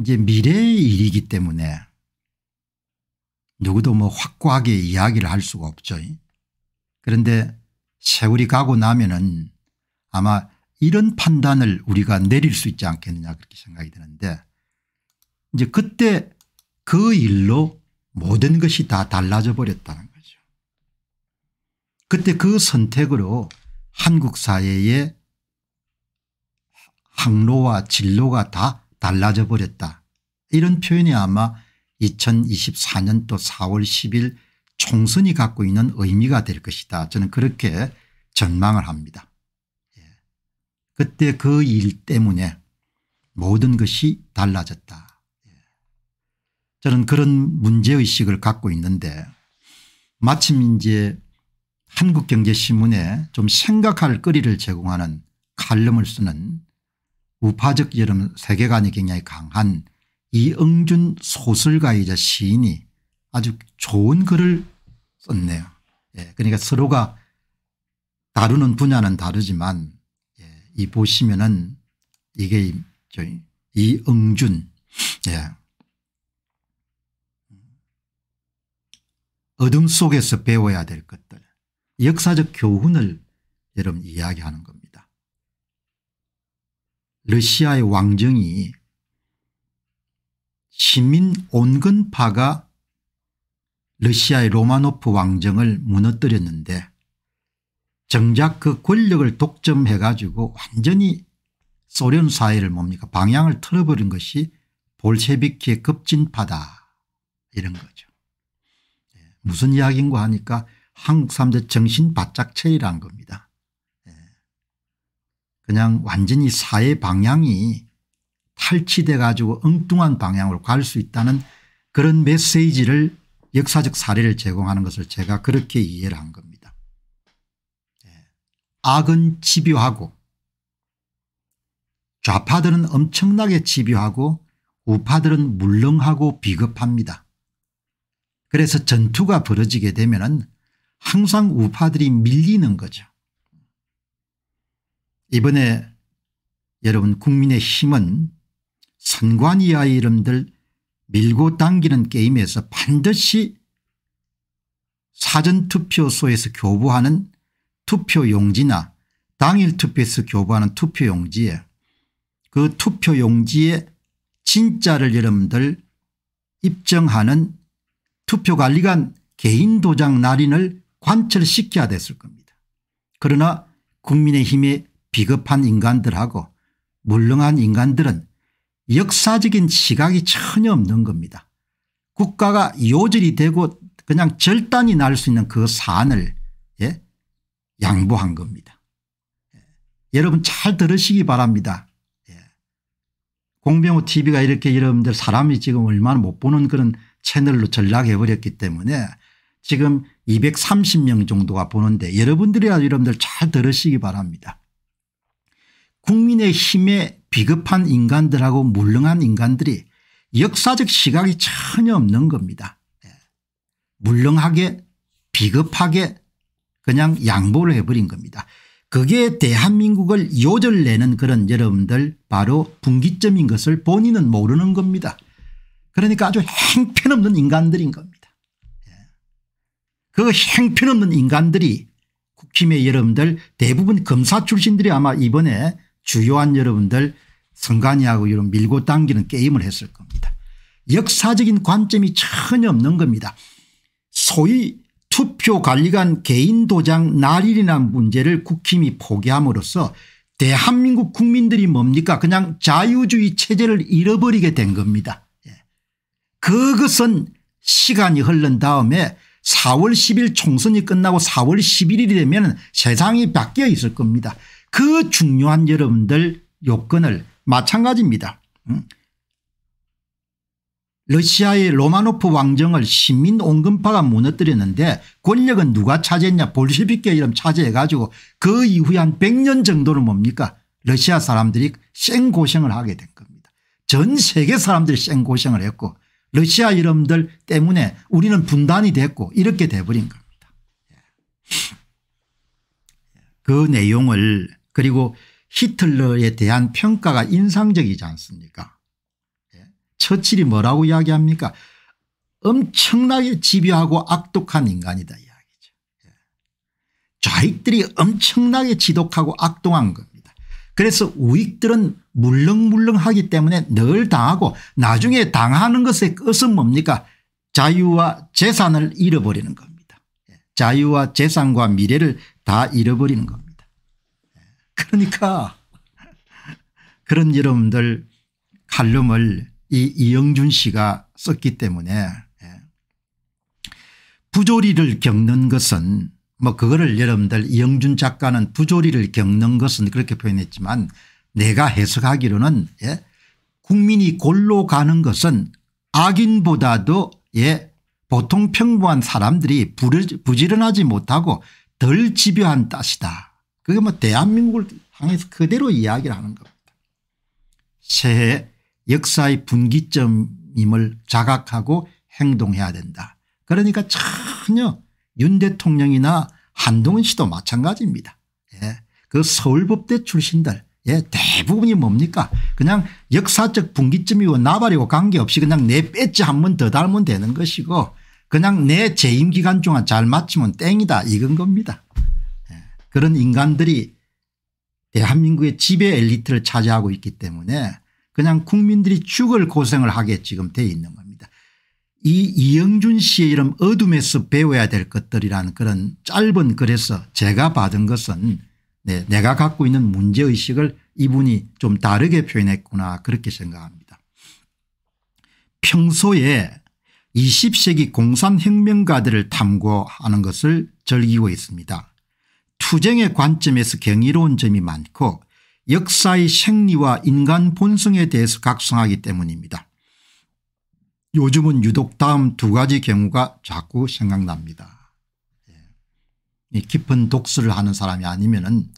이제 미래의 일이기 때문에 누구도 뭐 확고하게 이야기를 할 수가 없죠. 그런데 세월이 가고 나면은 아마 이런 판단을 우리가 내릴 수 있지 않겠느냐 그렇게 생각이 드는데 이제 그때 그 일로 모든 것이 다 달라져 버렸다는 거죠. 그때 그 선택으로 한국 사회의 항로와 진로가 다 달라져 버렸다. 이런 표현이 아마 2024년도 4월 10일 총선이 갖고 있는 의미가 될 것이다. 저는 그렇게 전망을 합니다. 예. 그때 그 일 때문에 모든 것이 달라졌다. 예. 저는 그런 문제의식을 갖고 있는데 마침 이제 한국경제신문에 좀 생각할 거리를 제공하는 칼럼을 쓰는 우파적 여름 세계관이 굉장히 강한 이응준 소설가이자 시인이 아주 좋은 글을 썼네요. 예, 그러니까 서로가 다루는 분야는 다르지만 예, 이 보시면은 이게 이응준 예. 어둠 속에서 배워야 될 것들 역사적 교훈을 여러분 이야기하는 겁니다. 러시아의 왕정이 시민 온근파가 러시아의 로마노프 왕정을 무너뜨렸는데 정작 그 권력을 독점해 가지고 완전히 소련 사회를 뭡니까 방향을 틀어버린 것이 볼셰비키의 급진파다 이런 거죠. 예, 무슨 이야기인가 하니까 한국 사람들 정신 바짝 체이란 겁니다. 그냥 완전히 사회 방향이 탈취돼 가지고 엉뚱한 방향으로 갈 수 있다는 그런 메시지를 역사적 사례를 제공하는 것을 제가 그렇게 이해를 한 겁니다. 예. 악은 집요하고 좌파들은 엄청나게 집요하고 우파들은 물렁하고 비겁합니다. 그래서 전투가 벌어지게 되면 항상 우파들이 밀리는 거죠. 이번에 여러분 국민의힘은 선관 위하 이름들 밀고 당기는 게임에서 반드시 사전투표소에서 교부하는 투표용지나 당일 투표에서 교부하는 투표용지에 그 투표용지에 진짜를 여러분들 입증하는 투표관리관 개인도장 날인을 관철시켜야 됐을 겁니다. 그러나 국민의힘의 비겁한 인간들하고 물렁한 인간들은 역사적인 시각이 전혀 없는 겁니다. 국가가 요절이 되고 그냥 절단이 날 수 있는 그 사안을 예? 양보한 겁니다. 예. 여러분 잘 들으시기 바랍니다. 예. 공병호 tv가 이렇게 여러분들 사람이 지금 얼마나 못 보는 그런 채널로 전락해버렸기 때문에 지금 230명 정도가 보는데 여러분들이라도 여러분들 잘 들으시기 바랍니다. 국민의 힘에 비급한 인간들하고 물렁한 인간들이 역사적 시각이 전혀 없는 겁니다. 예. 물렁하게 비급하게 그냥 양보를 해버린 겁니다. 그게 대한민국을 요절내는 그런 여러분들 바로 분기점인 것을 본인은 모르는 겁니다. 그러니까 아주 행편없는 인간들인 겁니다. 예. 그 행편없는 인간들이 국힘의 여러분들 대부분 검사 출신들이 아마 이번에 주요한 여러분들 선관위하고 이런 밀고 당기는 게임을 했을 겁니다. 역사적인 관점이 전혀 없는 겁니다. 소위 투표관리관 개인 도장 날일이나 문제를 국힘이 포기함으로써 대한민국 국민들이 뭡니까 그냥 자유주의 체제를 잃어버리게 된 겁니다. 예. 그것은 시간이 흐른 다음에 4월 10일 총선이 끝나고 4월 11일이 되면 세상이 바뀌어 있을 겁니다. 그 중요한 여러분들 요건을 마찬가지입니다. 음. 러시아의 로마노프 왕정을 시민 온건파가 무너뜨렸는데 권력은 누가 차지했냐 볼셰비크 이름 차지해 가지고 그 이후에 한 100년 정도는 뭡니까 러시아 사람들이 생고생을 하게 된 겁니다. 전 세계 사람들이 생고생을 했고 러시아 이름들 때문에 우리는 분단이 됐고 이렇게 돼버린 겁니다. 예. 그 내용을 그리고 히틀러에 대한 평가가 인상적이지 않습니까 예? 처칠이 뭐라고 이야기합니까 엄청나게 집요하고 악독한 인간이다 이야기죠. 예. 좌익들이 엄청나게 지독하고 악동한 겁니다. 그래서 우익들은 물렁물렁하기 때문에 늘 당하고 나중에 당하는 것의 끝은 뭡니까 자유와 재산을 잃어버리는 겁니다. 예. 자유와 재산과 미래를 다 잃어버리는 겁니다. 그러니까 그런 여러분들 칼럼을 이 이영준 씨가 썼기 때문에 예. 부조리를 겪는 것은 뭐 그거를 여러분들 이영준 작가는 부조리를 겪는 것은 그렇게 표현했지만 내가 해석하기로는 예 국민이 골로 가는 것은 악인보다도 예 보통 평범한 사람들이 부지런하지 못하고 덜 집요한 탓이다. 그게 뭐 대한민국을 향해서 그대로 이야기를 하는 겁니다. 새해 역사의 분기점임을 자각하고 행동해야 된다. 그러니까 전혀 윤 대통령이나 한동훈 씨도 마찬가지입니다. 예. 그 서울법대 출신들 예, 대부분이 뭡니까 그냥 역사적 분기점이고 나발이고 관계없이 그냥 내 배지 한 번더닮면 되는 것이고 그냥 내 재임 기간 동안 잘 맞추면 땡이다 이건 겁니다. 그런 인간들이 대한민국의 지배 엘리트를 차지하고 있기 때문에 그냥 국민들이 죽을 고생을 하게 지금 돼 있는 겁니다. 이 이영준 씨의 이름 어둠에서 배워야 될 것들이라는 그런 짧은 글에서 제가 받은 것은 네, 내가 갖고 있는 문제의식을 이분이 좀 다르게 표현했구나 그렇게 생각합니다. 평소에 20세기 공산혁명가들을 탐구하는 것을 즐기고 있습니다. 투쟁의 관점에서 경이로운 점이 많고 역사의 생리와 인간 본성에 대해서 각성하기 때문입니다. 요즘은 유독 다음 두 가지 경우가 자꾸 생각납니다. 예. 깊은 독서를 하는 사람이 아니면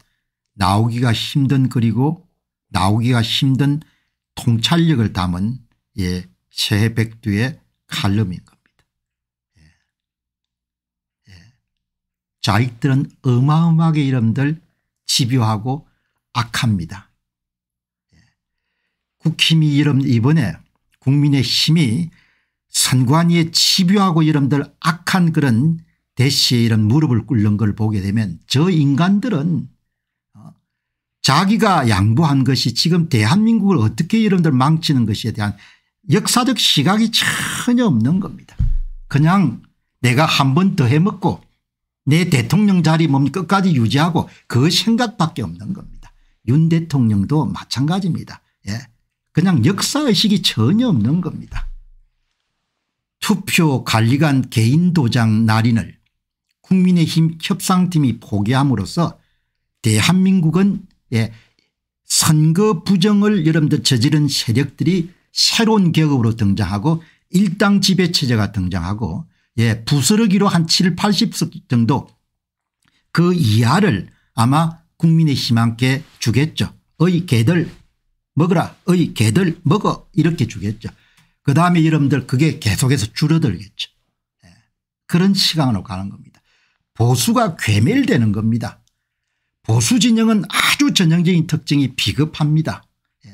나오기가 힘든 그리고 나오기가 힘든 통찰력을 담은 예, 새해 백두의 칼럼인 자익들은 어마어마하게 이름들 집요하고 악합니다. 국힘이 이름 이번에 국민의 힘이 선관위의 집요하고 이름들 악한 그런 대시의 이런 무릎을 꿇는 걸 보게 되면 저 인간들은 어, 자기가 양보한 것이 지금 대한민국을 어떻게 이름들 망치는 것에 대한 역사적 시각이 전혀 없는 겁니다. 그냥 내가 한 번 더 해먹고 내 대통령 자리 몸 끝까지 유지하고 그 생각밖에 없는 겁니다. 윤 대통령도 마찬가지입니다. 예. 그냥 역사의식이 전혀 없는 겁니다. 투표 관리관 개인 도장 날인을 국민의힘 협상팀이 포기함으로써 대한민국은 예, 선거 부정을 여러분들 저지른 세력들이 새로운 계급으로 등장하고 일당 지배 체제가 등장하고 예, 부스러기로 한 7, 80석 정도 그 이하를 아마 국민의 희망께 주겠죠. 어이 개들 먹어라 어이 개들 먹어 이렇게 주겠죠. 그 다음에 여러분들 그게 계속해서 줄어들겠죠. 예. 그런 시간으로 가는 겁니다. 보수가 괴멸되는 겁니다. 보수 진영은 아주 전형적인 특징이 비겁합니다. 예.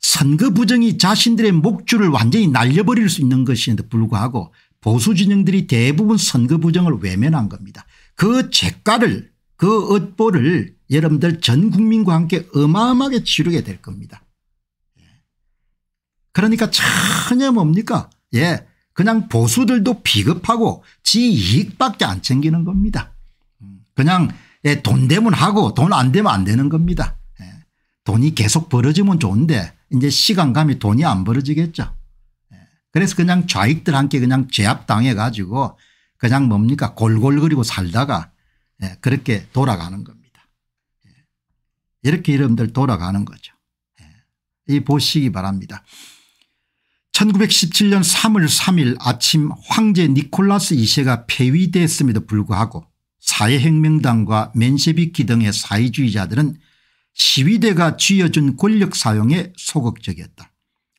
선거 부정이 자신들의 목줄을 완전히 날려버릴 수 있는 것인데 불구하고 보수 진영들이 대부분 선거 부정을 외면한 겁니다. 그 재가를 그 업보를 여러분들 전 국민과 함께 어마어마하게 치르게 될 겁니다. 예. 그러니까 전혀 뭡니까 예 그냥 보수들도 비겁하고 지 이익밖에 안 챙기는 겁니다. 음, 그냥 예, 돈 되면 하고 돈 안 되면 안 되는 겁니다. 예, 돈이 계속 벌어지면 좋은데 이제 시간 감이 돈이 안 벌어지겠죠. 그래서 그냥 좌익들한테 그냥 제압당해 가지고 그냥 뭡니까 골골거리고 살다가 예, 그렇게 돌아가는 겁니다. 예. 이렇게 여러분들 돌아가는 거죠. 예. 이 보시기 바랍니다. 1917년 3월 3일 아침 황제 니콜라스 2세가 폐위됐음에도 불구하고 사회혁명당과 맨세비키 등의 사회주의자들은 시위대가 쥐어준 권력 사용에 소극적이었다.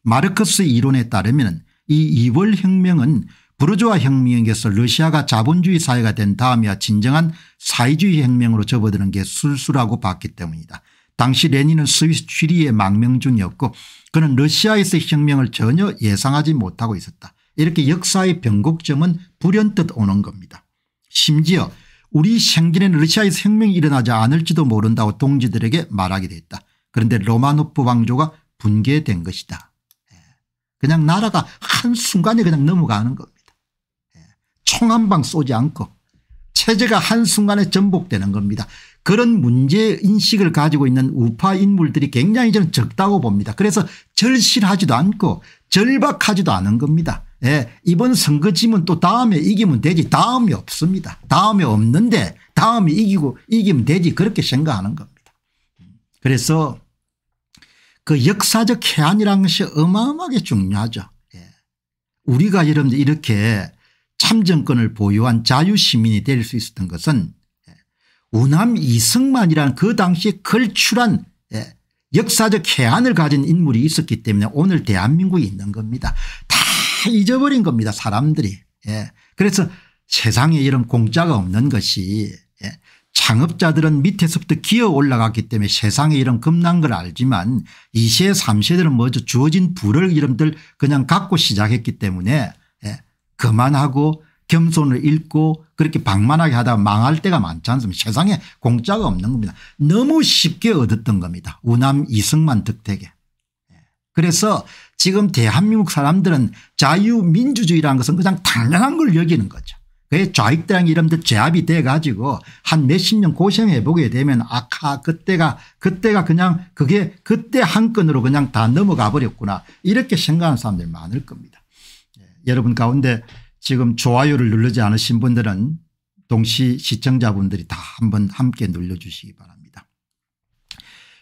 마르크스 이론에 따르면 이 이월 혁명은 부르주아 혁명에서 러시아가 자본주의 사회가 된다음에야 진정한 사회주의 혁명으로 접어드는 게 술수라고 봤기 때문이다. 당시 레닌은 스위스 취리의 망명 중이었고 그는 러시아에서 혁명을 전혀 예상하지 못하고 있었다. 이렇게 역사의 변곡점은 불현듯 오는 겁니다. 심지어 우리 생기는 러시아에서 혁명이 일어나지 않을지도 모른다고 동지들에게 말하게도 했다. 그런데 로마노프 왕조가 붕괴된 것이다. 그냥 나라가 한순간에 그냥 넘어가는 겁니다. 예. 총한 방 쏘지 않고 체제가 한순간에 전복되는 겁니다. 그런 문제인식을 가지고 있는 우파 인물들이 굉장히 저는 적다고 봅니다. 그래서 절실하지도 않고 절박하지도 않은 겁니다. 예, 이번 선거지은또 다음에 이기면 되지 다음이 없습니다. 다음이 없는데 다음이 이기고 이기면 되지 그렇게 생각하는 겁니다. 그래서 그 역사적 해안이라는 것이 어마어마하게 중요하죠. 예. 우리가 여러분들 이렇게 참정권을 보유한 자유시민이 될 수 있었던 것은 예, 우남 이승만이라는 그 당시 걸출한 예. 역사적 해안을 가진 인물이 있었기 때문에 오늘 대한민국이 있는 겁니다. 다 잊어버린 겁니다 사람들이. 예. 그래서 세상에 이런 공짜가 없는 것이 창업자들은 밑에서부터 기어 올라갔기 때문에 세상에 이런 겁난 걸 알지만 2세 3세들은 먼저 주어진 부를 이름들 그냥 갖고 시작했기 때문에 예. 그만하고 겸손을 잃고 그렇게 방만하게 하다 망할 때가 많지 않습니까 세상에 공짜가 없는 겁니다. 너무 쉽게 얻었던 겁니다. 우남 이승만 득택에. 예, 그래서 지금 대한민국 사람들은 자유민주주의라는 것은 그냥 당연한 걸 여기는 거죠. 그 좌익당 이름도 제압이 돼 가지고 한 몇십 년 고생해 보게 되면 아카 그때가 그때가 그냥 그게 그때 한 건으로 그냥 다 넘어가 버렸구나 이렇게 생각하는 사람들이 많을 겁니다. 예. 여러분 가운데 지금 좋아요를 누르지 않으신 분들은 동시 시청자분들이 다 한번 함께 눌러주시기 바랍니다.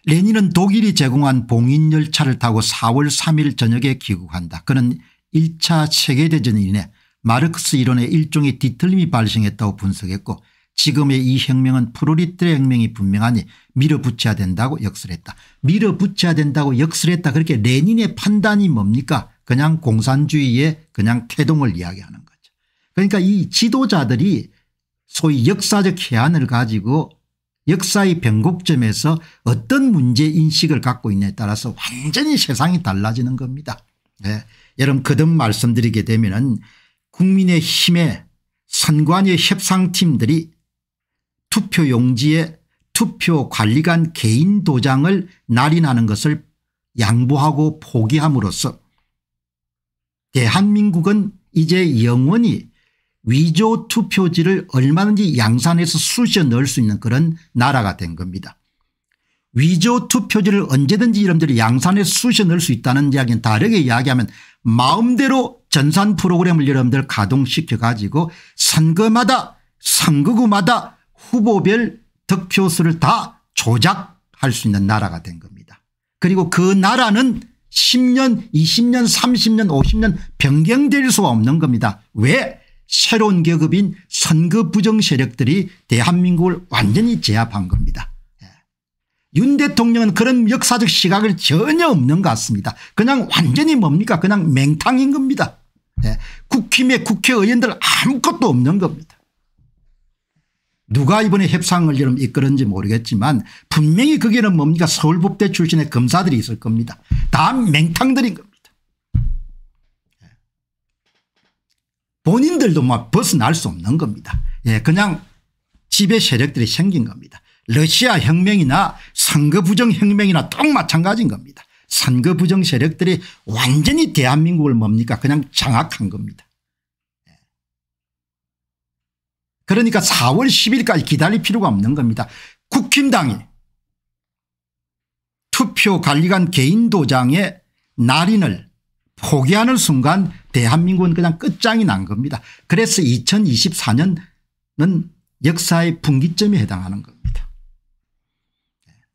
레니는 독일이 제공한 봉인열차를 타고 4월 3일 저녁에 귀국한다. 그는 1차 세계대전 이내 마르크스 이론의 일종의 뒤틀림이 발생했다고 분석했고 지금의 이 혁명은 프로리트의 혁명이 분명하니 밀어붙여야 된다고 역설했다. 밀어붙여야 된다고 역설했다. 그렇게 레닌의 판단이 뭡니까 그냥 공산주의의 그냥 태동을 이야기하는 거죠. 그러니까 이 지도자들이 소위 역사적 해안을 가지고 역사의 변곡점에서 어떤 문제인식을 갖고 있냐에 따라서 완전히 세상이 달라지는 겁니다. 예. 여러분 그듭 말씀드리게 되면 은 국민의힘의 선관위 협상팀들이 투표용지에 투표관리관 개인 도장을 날인하는 것을 양보하고 포기함으로써 대한민국은 이제 영원히 위조 투표지를 얼마든지 양산해서 쑤셔 넣을 수 있는 그런 나라가 된 겁니다. 위조 투표지를 언제든지 이런들이 양산해서 쑤셔 넣을 수 있다는 이야기는 다르게 이야기하면 마음대로 전산 프로그램을 여러분들 가동시켜 가지고 선거마다 선거구마다 후보별 득표수를 다 조작할 수 있는 나라가 된 겁니다. 그리고 그 나라는 10년 20년 30년 50년 변경될 수 없는 겁니다. 왜 새로운 계급인 선거 부정 세력들이 대한민국을 완전히 제압한 겁니다. 예. 윤 대통령은 그런 역사적 시각을 전혀 없는 것 같습니다. 그냥 완전히 뭡니까 그냥 맹탕인 겁니다. 네. 국힘의 국회의원들 아무것도 없는 겁니다. 누가 이번에 협상을 좀 이끌었는지 모르겠지만 분명히 거기는 뭡니까 서울법대 출신의 검사들이 있을 겁니다. 다 맹탕들인 겁니다. 예. 본인들도 막 벗어날 수 없는 겁니다. 예, 그냥 집에 세력들이 생긴 겁니다. 러시아 혁명이나 선거 부정 혁명이나 똑 마찬가지인 겁니다. 선거 부정 세력들이 완전히 대한민국을 뭡니까 그냥 장악한 겁니다. 예. 그러니까 4월 10일까지 기다릴 필요가 없는 겁니다. 국힘당이 투표관리관 개인 도장의 날인을 포기하는 순간 대한민국은 그냥 끝장이 난 겁니다. 그래서 2024년은 역사의 분기점에 해당하는 겁니다.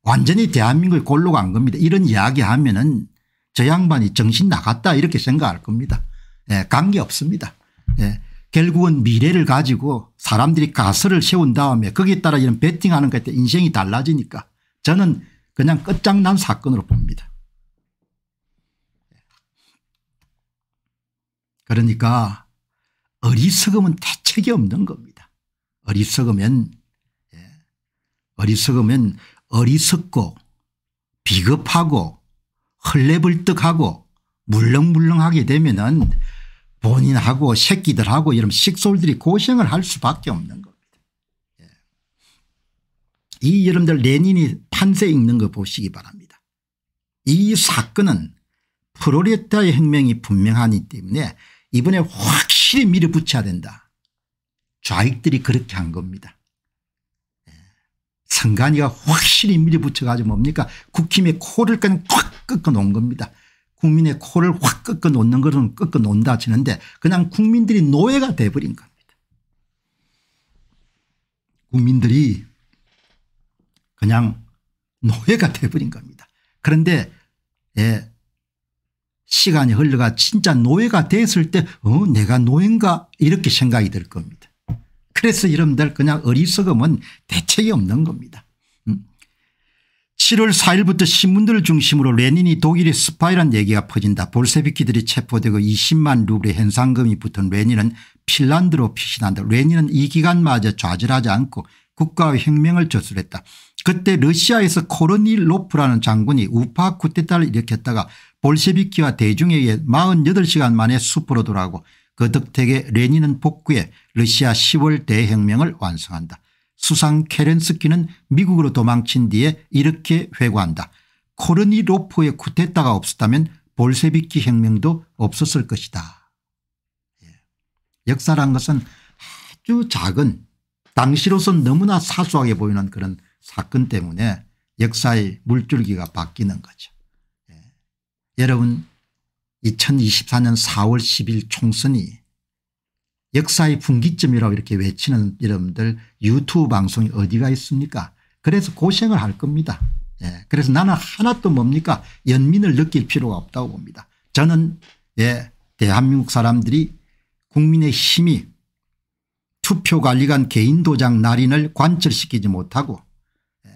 완전히 대한민국의 골로 간 겁니다. 이런 이야기하면 은저 양반이 정신 나갔다 이렇게 생각할 겁니다. 예, 관계 없습니다. 예, 결국은 미래를 가지고 사람들이 가설을 세운 다음에 거기에 따라 이런 베팅하는 것에 인생이 달라지니까 저는 그냥 끝장난 사건으로 봅니다. 그러니까 어리석음은 대책이 없는 겁니다. 어리석으면 예, 어리석으면 어리석고 비겁하고 헐레벌떡하고 물렁물렁하게 되면은 본인하고 새끼들하고 이런 식솔들이 고생을 할 수밖에 없는 겁니다. 예. 이 여러분들 레닌이 판세 읽는 거 보시기 바랍니다. 이 사건은 프로레타의 혁명이 분명하니 때문에 이번에 확실히 밀어붙여야 된다. 좌익들이 그렇게 한 겁니다. 선관위가 확실히 밀어붙여가지고 뭡니까 국힘의 코를 그냥 확 꺾어놓은 겁니다. 국민의 코를 확 꺾어놓는 것은 꺾어놓는다 치는데 그냥 국민들이 노예가 돼버린 겁니다. 국민들이 그냥 노예가 돼버린 겁니다. 그런데 예, 시간이 흘러가 진짜 노예가 됐을 때 어, 내가 노인가 이렇게 생각이 들 겁니다. 그래서 이름들 그냥 어리석음은 대책이 없는 겁니다. 7월 음. 4일부터 신문들을 중심으로 레닌이 독일의 스파이란 얘기가 퍼진다. 볼세비키들이 체포되고 20만 루블의 현상금이 붙은 레닌은 핀란드로 피신한다. 레닌은 이 기간마저 좌절하지 않고 국가의 혁명을 저술했다. 그때 러시아에서 코르니로프라는 장군이 우파 쿠데타를 일으켰다가 볼셰비키와 대중에게 48시간 만에 수포로 돌아가고 거덕택의 그 레니는 복구해 러시아 10월 대혁명을 완성한다. 수상 케렌스키는 미국으로 도망친 뒤에 이렇게 회고한다. 코르니로프의 쿠데타가 없었다면 볼세비키 혁명도 없었을 것이다. 예. 역사란 것은 아주 작은 당시로선 너무나 사소하게 보이는 그런 사건 때문에 역사의 물줄기가 바뀌는 거죠. 예. 여러분 2024년 4월 10일 총선이 역사의 분기점이라고 이렇게 외치는 여러분들 유튜브 방송이 어디가 있습니까 그래서 고생을 할 겁니다. 예. 그래서 나는 하나도 뭡니까 연민을 느낄 필요가 없다고 봅니다. 저는 예. 대한민국 사람들이 국민의 힘이 투표관리관 개인도장 날인을 관철시키지 못하고 예,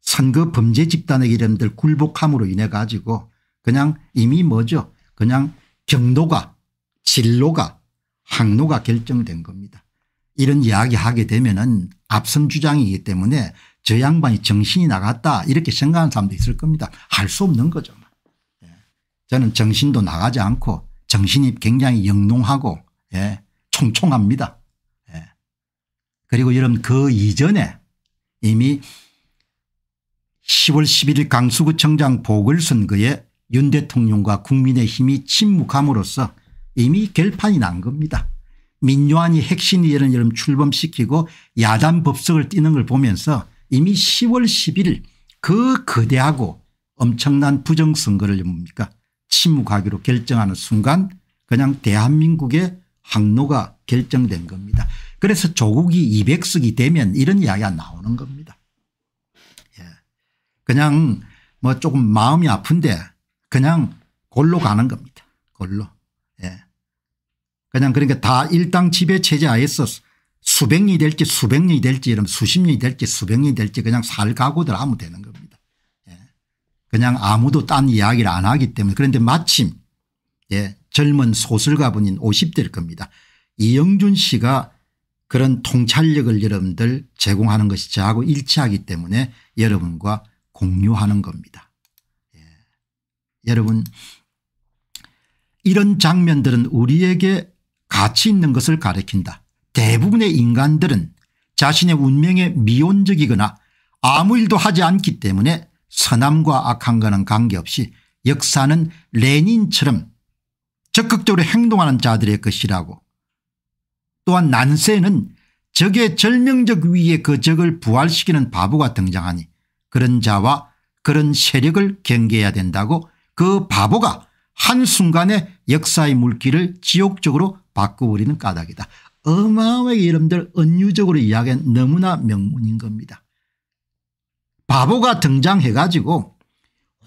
선거 범죄 집단의 이름들 굴복함으로 인해 가지고 그냥 이미 뭐죠 그냥 경로가 진로가 항로가 결정된 겁니다. 이런 이야기하게 되면 은 앞선 주장이기 때문에 저 양반이 정신이 나갔다 이렇게 생각하는 사람도 있을 겁니다. 할 수 없는 거죠. 예. 저는 정신도 나가지 않고 정신이 굉장히 영롱하고 예, 총총합니다. 예. 그리고 여러분 그 이전에 이미 10월 11일 강수구청장 보궐선거에 윤 대통령과 국민의힘이 침묵함으로써 이미 결판이 난 겁니다. 민요한이 핵심위원을 이름 출범시키고 야단 법석을 뛰는 걸 보면서 이미 10월 11일 그 거대하고 엄청난 부정선거를 뭡니까 침묵하기로 결정하는 순간 그냥 대한민국의 항로가 결정된 겁니다. 그래서 조국이 200석이 되면 이런 이야기가 나오는 겁니다. 예. 그냥 뭐 조금 마음이 아픈데 그냥 골로 가는 겁니다. 골로. 예. 그냥 그러니까 다 일당 지배 체제 하에서 수백 리 될지 수백 리 될지 이러 수십 리 될지 수백 리 될지 그냥 살 각오들 하면 되는 겁니다. 예. 그냥 아무도 딴 이야기를 안 하기 때문에 그런데 마침 예. 젊은 소설가분인 50대일 겁니다. 이영준 씨가 그런 통찰력을 여러분들 제공하는 것이 저하고 일치하기 때문에 여러분과 공유하는 겁니다. 여러분 이런 장면들은 우리에게 가치 있는 것을 가리킨다. 대부분의 인간들은 자신의 운명에 미온적이거나 아무 일도 하지 않기 때문에 선함과 악함과는 관계없이 역사는 레닌처럼 적극적으로 행동하는 자들의 것이라고 또한 난세는 적의 절명적 위에 그 적을 부활시키는 바보가 등장하니 그런 자와 그런 세력을 경계해야 된다고 그 바보가 한순간에 역사의 물길를 지옥적으로 바꿔버리는 까닭이다. 어마어마하게 여러분들 은유적으로 이야기한 너무나 명문인 겁니다. 바보가 등장해 가지고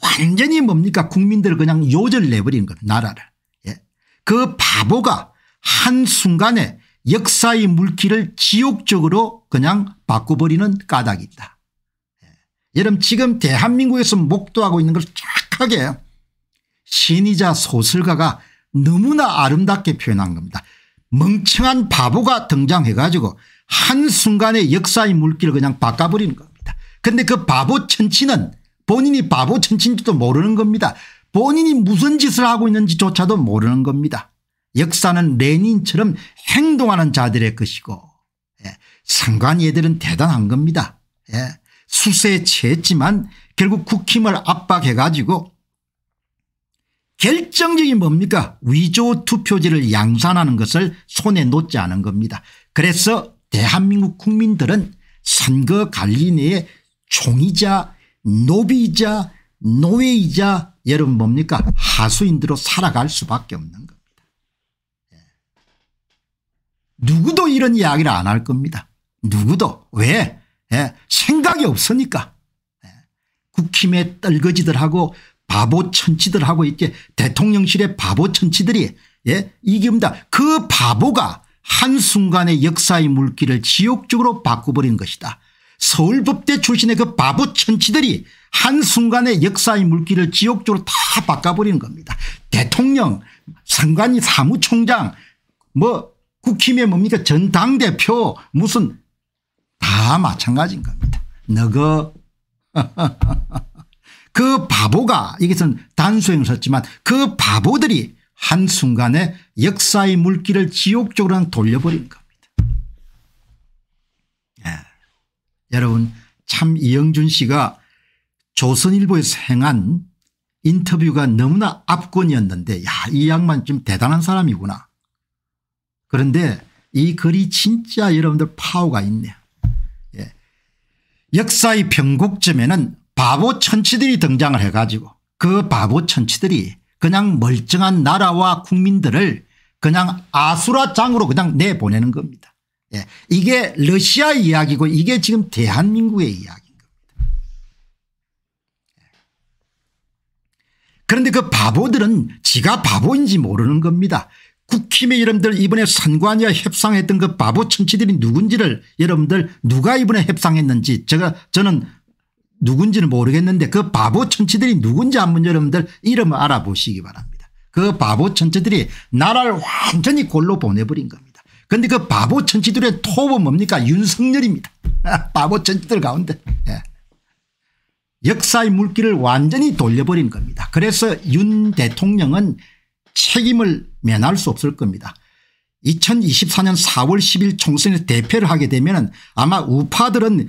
완전히 뭡니까 국민들을 그냥 요절 내버리는 겁니다. 나라를. 예. 그 바보가 한순간에 역사의 물기를 지옥적으로 그냥 바꿔버리는 까닭이 다 예. 여러분 지금 대한민국에서 목도하고 있는 걸정하게 신이자 소설가가 너무나 아름답게 표현한 겁니다. 멍청한 바보가 등장해 가지고 한순간에 역사의 물기를 그냥 바꿔버리는 겁니다. 근데 그 바보 천치는 본인이 바보 천치인지도 모르는 겁니다. 본인이 무슨 짓을 하고 있는지조차도 모르는 겁니다. 역사는 레닌처럼 행동하는 자들의 것이고 예. 상관이 들은 대단한 겁니다. 예. 수세에 취했지만 결국 국힘을 압박해 가지고 결정적인 뭡니까 위조 투표지를 양산하는 것을 손에 놓지 않은 겁니다. 그래서 대한민국 국민들은 선거 관리 내에 총이자 노비이자 노예이자 여러분 뭡니까 하수인들로 살아갈 수밖에 없는 겁니다. 예. 누구도 이런 이야기를 안 할 겁니다. 누구도 왜 예. 생각이 없으니까 예. 국힘에 떨거지들하고 바보 천치들하고 있렇게 대통령실의 바보 천치들이 예 이깁니다. 그 바보가 한순간에 역사의 물기를 지옥적으로 바꿔버린 것이다. 서울법대 출신의 그 바보 천치들이 한순간에 역사의 물기를 지옥적으로 다바꿔버리 겁니다. 대통령 상관이 사무총장 뭐 국힘의 뭡니까 전당대표 무슨 다 마찬가지인 겁니다. 너거 그 바보가 이것은 단수형을 썼지만 그 바보들이 한순간에 역사의 물길을 지옥 적으로 돌려버린 겁니다. 예. 여러분 참 이영준 씨가 조선일보에서 행한 인터뷰가 너무나 압권이었는데 야이 양반 좀 대단한 사람이구나. 그런데 이 글이 진짜 여러분들 파워가 있네요. 예. 역사의 변곡점에는 바보 천치들이 등장을 해가지고 그 바보 천치들이 그냥 멀쩡한 나라와 국민들을 그냥 아수라장으로 그냥 내보내는 겁니다. 예. 이게 러시아 이야기고 이게 지금 대한민국의 이야기인 겁니다. 예. 그런데 그 바보들은 지가 바보인지 모르는 겁니다. 국힘의 여러분들 이번에 선관위와 협상했던 그 바보 천치들이 누군지를 여러분들 누가 이번에 협상했는지 제가 저는 누군지는 모르겠는데 그 바보 천치들이 누군지 한번 여러분들 이름을 알아보시기 바랍니다. 그 바보 천치들이 나라를 완전히 골로 보내버린 겁니다. 그런데 그 바보 천치들의 톱은 뭡니까 윤석열입니다. 바보 천치들 가운데. 예. 역사의 물길을 완전히 돌려버린 겁니다. 그래서 윤 대통령은 책임을 면할 수 없을 겁니다. 2024년 4월 10일 총선에서 대표를 하게 되면 아마 우파들은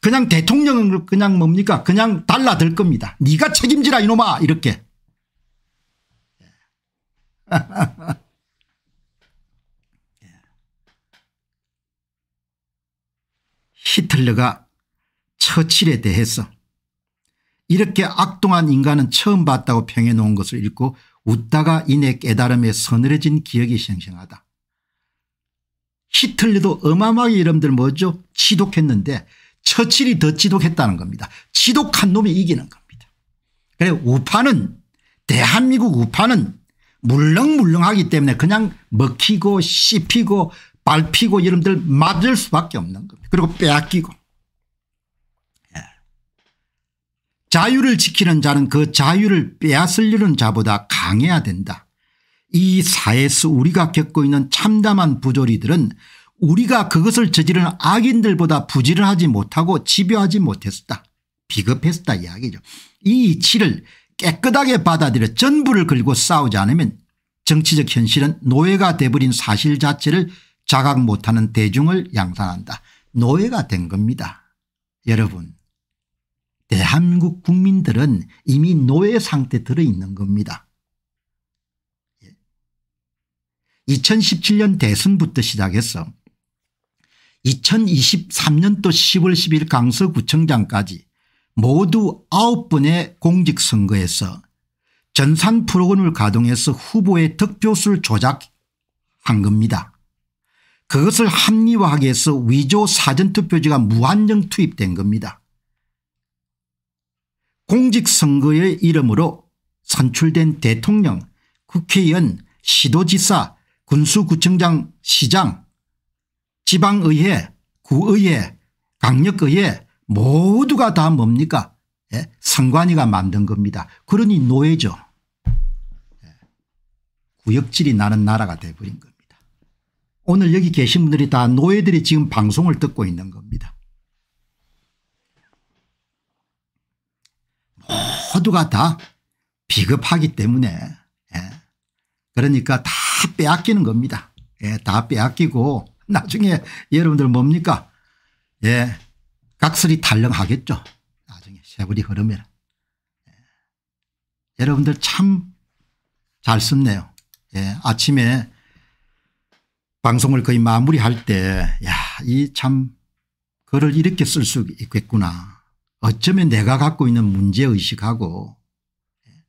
그냥 대통령은 그냥 뭡니까 그냥 달라들 겁니다. 네가 책임지라 이놈아 이렇게. 히틀러가 처칠에 대해서 이렇게 악동한 인간은 처음 봤다고 평해 놓은 것을 읽고 웃다가 이내 깨달음에 서늘해진 기억이 생생하다. 히틀러도 어마어마하게 이름들 뭐죠? 치독했는데 처칠이 더 지독했다는 겁니다. 지독한 놈이 이기는 겁니다. 그래 우파는 대한민국 우파는 물렁물렁하기 때문에 그냥 먹히고 씹히고 밟히고 여러분들 맞을 수밖에 없는 겁니다. 그리고 빼앗기고. 예. 자유를 지키는 자는 그 자유를 빼앗으려는 자보다 강해야 된다. 이 사회에서 우리가 겪고 있는 참담한 부조리들은 우리가 그것을 저지른 악인들보다 부지런하지 못하고 집요하지 못했었다. 비겁했었다 이야기죠. 이 이치를 깨끗하게 받아들여 전부를 걸고 싸우지 않으면 정치적 현실은 노예가 돼버린 사실 자체를 자각 못하는 대중을 양산한다. 노예가 된 겁니다. 여러분 대한민국 국민들은 이미 노예 상태 에 들어있는 겁니다. 2017년 예. 대선부터 시작해서 2023년도 10월 10일 강서구청장까지 모두 9번의 공직선거에서 전산 프로그램을 가동해서 후보의 득표수를 조작한 겁니다. 그것을 합리화하기 위해서 위조 사전투표지가 무한정 투입된 겁니다. 공직선거의 이름으로 선출된 대통령, 국회의원, 시도지사, 군수구청장, 시장 지방의회 구의회 강력의회 모두가 다 뭡니까 예? 선관위가 만든 겁니다. 그러니 노예죠. 예. 구역질이 나는 나라가 돼버린 겁니다. 오늘 여기 계신 분들이 다 노예들이 지금 방송을 듣고 있는 겁니다. 모두가 다 비겁하기 때문에 예. 그러니까 다 빼앗기는 겁니다. 예, 다 빼앗기고 나중에 여러분들 뭡니까 예 각설이 탈령하겠죠 나중에 세월이 흐르면 예. 여러분들 참 잘 썼네요 예 아침에 방송을 거의 마무리할 때야이 참 글을 이렇게 쓸 수 있겠구나 어쩌면 내가 갖고 있는 문제의식하고 예,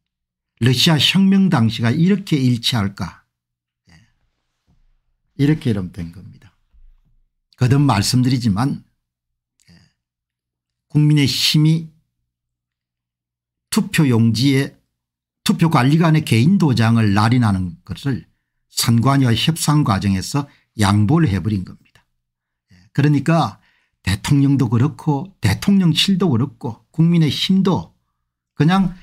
러시아 혁명 당시가 이렇게 일치할까 예. 이렇게 이러된 겁니다. 거듭 말씀드리지만 예, 국민의 힘이 투표용지에 투표관리관의 개인 도장을 날인하는 것을 선관위와 협상 과정에서 양보를 해버린 겁니다. 예, 그러니까 대통령도 그렇고 대통령실도 그렇고 국민의 힘도 그냥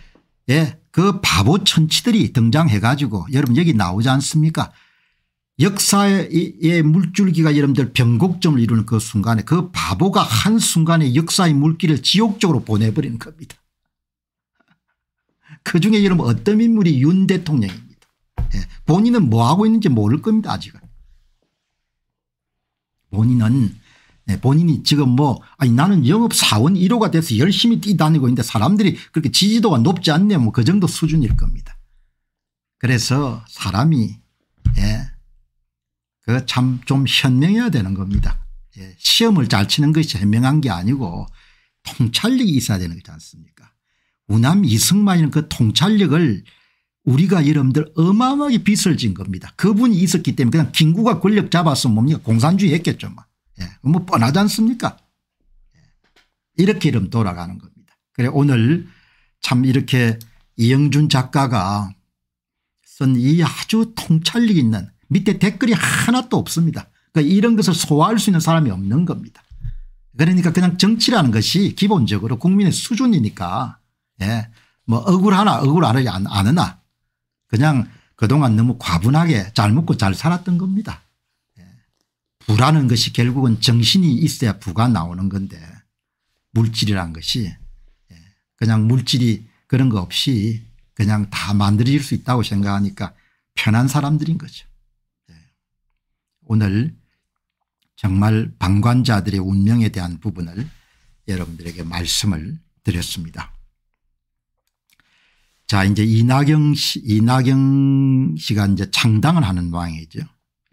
예, 그 바보 천치들이 등장해 가지고 여러분 여기 나오지 않습니까 역사의 물줄기가 여러분들 변곡점을 이루는 그 순간에 그 바보가 한순간에 역사의 물길을 지옥적으로 보내버리는 겁니다. 그중에 여러분 어떤 인물이 윤 대통령입니다. 예, 본인은 뭐하고 있는지 모를 겁니다 아직은. 본인은 예, 본인이 지금 뭐 아니 나는 영업사원 1호가 돼서 열심히 뛰다니고 있는데 사람들이 그렇게 지지도가 높지 않네 뭐 그 정도 수준일 겁니다. 그래서 사람이 예. 그참좀 현명해야 되는 겁니다. 예. 시험을 잘 치는 것이 현명한 게 아니고 통찰력이 있어야 되는 거지 않습니까 우남 이승만이는 그 통찰력을 우리가 여러분들 어마어마하게 빚을 진 겁니다. 그분이 있었기 때문에 그냥 김구가 권력 잡았으면 뭡니까 공산주의 했겠죠. 뭐. 예. 뭐 뻔하지 않습니까 예, 이렇게 이름 돌아가는 겁니다. 그래 오늘 참 이렇게 이영준 작가가 쓴 이 아주 통찰력 있는 밑에 댓글이 하나도 없습니다. 그러니까 이런 것을 소화할 수 있는 사람이 없는 겁니다. 그러니까 그냥 정치라는 것이 기본적으로 국민의 수준이니까 예. 뭐 억울하나 억울하지 않으나 그냥 그동안 너무 과분하게 잘 먹고 잘 살았던 겁니다. 예. 부라는 것이 결국은 정신이 있어야 부가 나오는 건데 물질이란 것이 예. 그냥 물질이 그런 거 없이 그냥 다 만들어질 수 있다고 생각하니까 편한 사람들인 거죠. 오늘 정말 방관자들의 운명에 대한 부분을 여러분들에게 말씀을 드렸습니다. 자 이제 이낙영 씨 이낙영 씨가 이제 창당을 하는 모이죠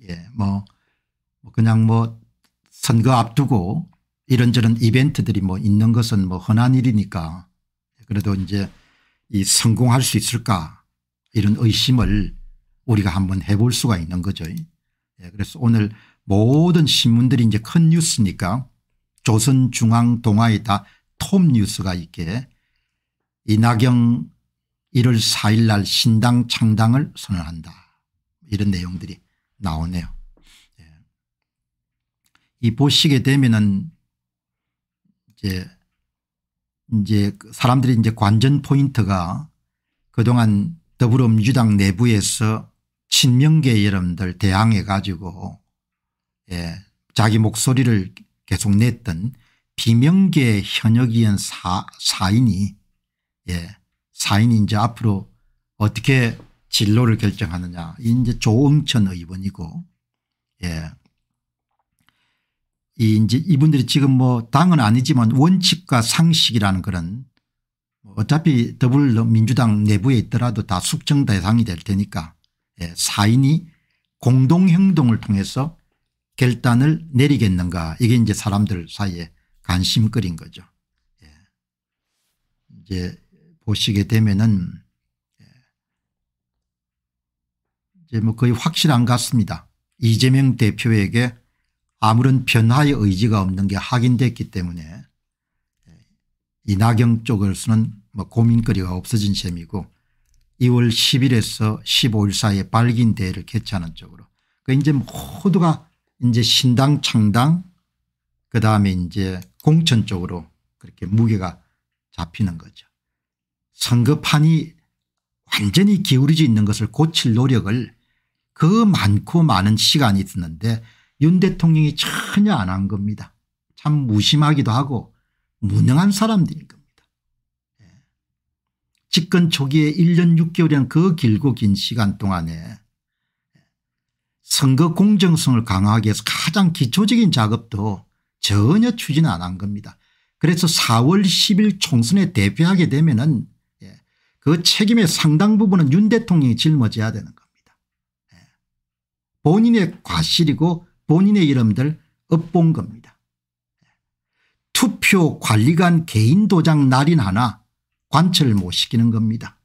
예, 뭐, 뭐 그냥 뭐 선거 앞두고 이런저런 이벤트들이 뭐 있는 것은 뭐 흔한 일이니까 그래도 이제 이 성공할 수 있을까 이런 의심을 우리가 한번 해볼 수가 있는 거죠. 예, 그래서 오늘 모든 신문들이 이제 큰 뉴스니까 조선중앙동아에 다 톱뉴스가 있게 이낙영 1월 4일 날 신당 창당을 선언한다. 이런 내용들이 나오네요. 예. 이 보시게 되면은 이제 이제 그 사람들이 이제 관전 포인트가 그동안 더불어민주당 내부에서 친명계 여러분들 대항해 가지고 예, 자기 목소리를 계속 냈던 비명계 현역이원 사, 사인이 예, 사인이 이제 앞으로 어떻게 진로를 결정하느냐 이제 조응천 의원이고 예. 이 이제 이분들이 지금 뭐 당은 아니지만 원칙과 상식이라는 그런 어차피 더불어민주당 내부에 있더라도 다숙정 대상이 될 테니까 예, 사인이 공동행동을 통해서 결단을 내리겠는가 이게 이제 사람들 사이에 관심거린 거죠. 예. 이제 보시게 되면은 예. 이제 뭐 거의 확실한 같습니다. 이재명 대표에게 아무런 변화의 의지가 없는 게 확인됐기 때문에 이낙연 쪽으서는뭐 고민거리가 없어진 셈이고 2월 10일에서 15일 사이에 발긴 대회를 개최하는 쪽으로. 그 이제 모두가 이제 신당 창당 그 다음에 이제 공천 쪽으로 그렇게 무게가 잡히는 거죠. 선거판이 완전히 기울어져 있는 것을 고칠 노력을 그 많고 많은 시간이 드는데 윤 대통령이 전혀 안 한 겁니다. 참 무심하기도 하고 무능한 사람들인 겁니다. 집권 초기에 1년 6개월이란그 길고 긴 시간 동안에 선거 공정성을 강화하기 위해서 가장 기초적인 작업도 전혀 추진 안 한 겁니다. 그래서 4월 10일 총선에 대표하게 되면 은그 예, 책임의 상당 부분은 윤 대통령이 짊어져야 되는 겁니다. 예. 본인의 과실이고 본인의 이름들 업본 겁니다. 예. 투표 관리관 개인 도장 날인 하나 관철을 못 시키는 겁니다.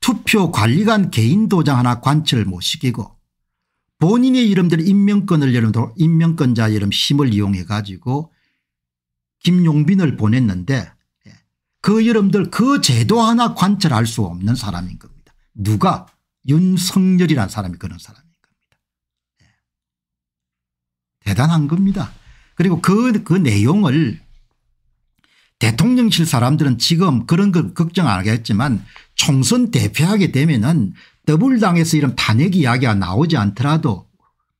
투표 관리관 개인 도장 하나 관철 못 시키고 본인의 이름대로 임명권을 여름 임명권자 이름 심을 이용해 가지고 김용빈을 보냈는데 그여름들그 제도 하나 관철할 수 없는 사람인 겁니다. 누가 윤석열이란 사람이 그런 사람인 겁니다. 예. 대단한 겁니다. 그리고 그, 그 내용을 대통령실 사람들은 지금 그런 걸 걱정 안 하겠지만 총선 대표하게 되면은 더블당에서 이런 탄핵 이야기가 나오지 않더라도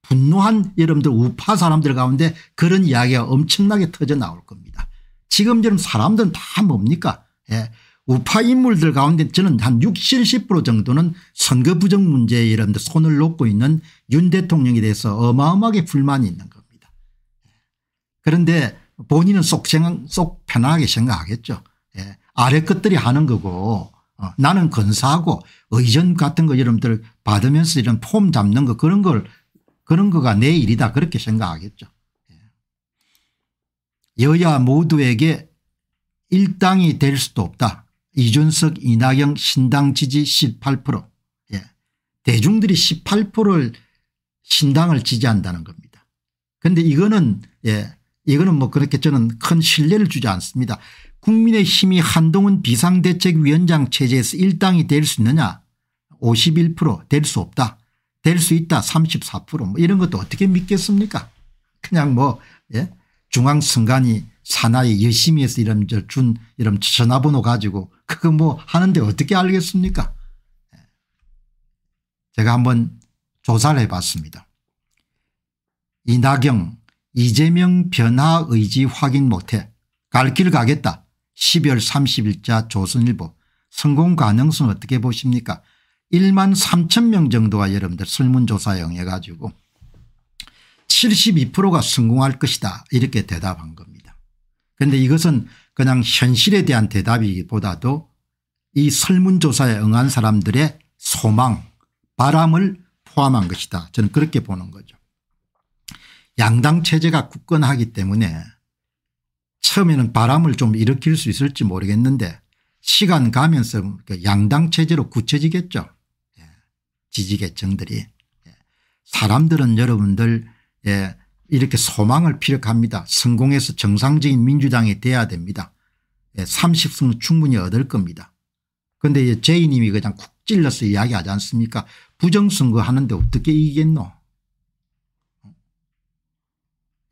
분노한 여러분들 우파 사람들 가운데 그런 이야기가 엄청나게 터져 나올 겁니다. 지금처럼 사람들은 다 뭡니까 예. 우파 인물들 가운데 저는 한 60, 70% 정도는 선거 부정 문제에 여러분들 손을 놓고 있는 윤 대통령에 대해서 어마어마하게 불만이 있는 겁니다. 예. 그런데 본인은 쏙 생각, 쏙 편하게 생각하겠죠. 예. 아래 것들이 하는 거고 어. 나는 건사하고 의전 같은 거 여러분들 받으면서 이런 폼 잡는 거 그런 걸 그런 거가 내 일이다 그렇게 생각하겠죠. 예. 여야 모두에게 일당이 될 수도 없다. 이준석 이낙영 신당 지지 18% 예. 대중들이 18%를 신당을 지지한다는 겁니다. 그런데 이거는 예. 이거는 뭐 그렇게 저는 큰 신뢰를 주지 않습니다. 국민의힘이 한동훈 비상대책위원장 체제에서 일당이 될 수 있느냐 51%될 수 없다. 될 수 있다 34%뭐 이런 것도 어떻게 믿겠습니까 그냥 뭐 예? 중앙선관위 산하의 열심히해서 이런 준 이런 전화번호 가지고 그거 뭐 하는데 어떻게 알겠습니까 예. 제가 한번 조사를 해봤습니다. 이낙영 이재명 변화 의지 확인 못해 갈 길 가겠다 12월 30일자 조선일보 성공 가능성 어떻게 보십니까 1만 3천 명 정도가 여러분들 설문조사 영해가지고 72%가 성공할 것이다 이렇게 대답한 겁니다. 그런데 이것은 그냥 현실에 대한 대답이기보다도 이 설문조사에 응한 사람들의 소망 바람을 포함한 것이다 저는 그렇게 보는 거죠. 양당 체제가 굳건하기 때문에 처음에는 바람을 좀 일으킬 수 있을지 모르겠는데 시간 가면서 그러니까 양당 체제로 굳혀지겠죠. 예. 지지계층들이. 예. 사람들은 여러분들 예, 이렇게 소망을 피력합니다. 성공해서 정상적인 민주당이 돼야 됩니다. 30승 은 충분히 얻을 겁니다. 그런데 제이님이 그냥 쿡 찔러서 이야기하지 않습니까 부정선거 하는데 어떻게 이기겠노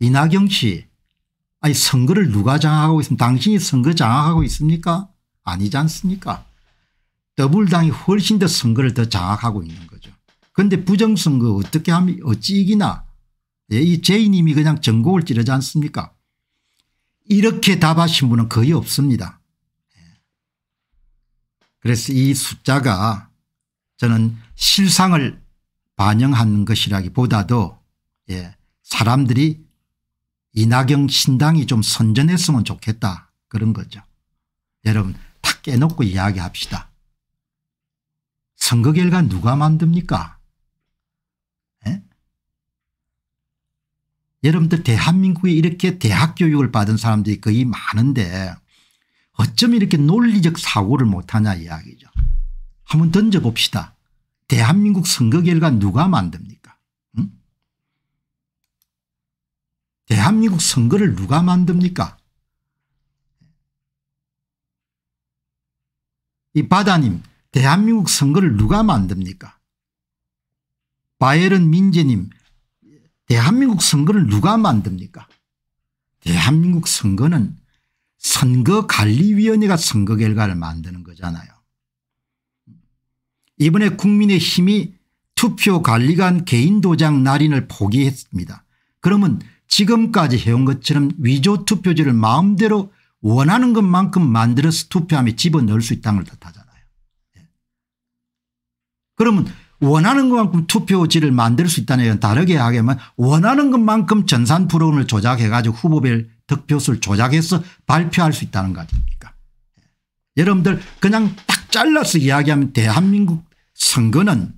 이낙영 씨 아니 선거를 누가 장악하고 있습니까 당신이 선거 장악하고 있습니까 아니지 않습니까 더불당이 훨씬 더 선거를 더 장악하고 있는 거죠. 그런데 부정선거 어떻게 하면 어찌 이기나 예, 이 제이님이 그냥 전곡을 찌르지 않습니까 이렇게 답하신 분은 거의 없습니다. 예. 그래서 이 숫자가 저는 실상을 반영하는 것이라기보다도 예, 사람들이 이낙영 신당이 좀 선전했으면 좋겠다 그런 거죠. 여러분 다 깨놓고 이야기합시다. 선거 결과 누가 만듭니까? 에? 예? 여러분들 대한민국에 이렇게 대학 교육을 받은 사람들이 거의 많은데 어쩜 이렇게 논리적 사고를 못하냐 이야기죠. 한번 던져봅시다. 대한민국 선거 결과 누가 만듭니까? 대한민국 선거를 누가 만듭니까? 이 바다님 대한민국 선거를 누가 만듭니까? 바이런 민재님 대한민국 선거를 누가 만듭니까? 대한민국 선거는 선거관리위원회가 선거 결과를 만드는 거잖아요. 이번에 국민의힘이 투표관리관 개인 도장 날인을 포기했습니다. 그러면 지금까지 해온 것처럼 위조 투표지를 마음대로 원하는 것만큼 만들어서 투표함에 집어넣을 수 있다는 걸 뜻하잖아요. 예. 그러면 원하는 것만큼 투표지를 만들 수 있다는 얘기는 다르게 하면 원하는 것만큼 전산 프로그램을 조작해 가지고 후보별 득표수를 조작해서 발표할 수 있다는 거 아닙니까 예. 여러분들 그냥 딱 잘라서 이야기하면 대한민국 선거는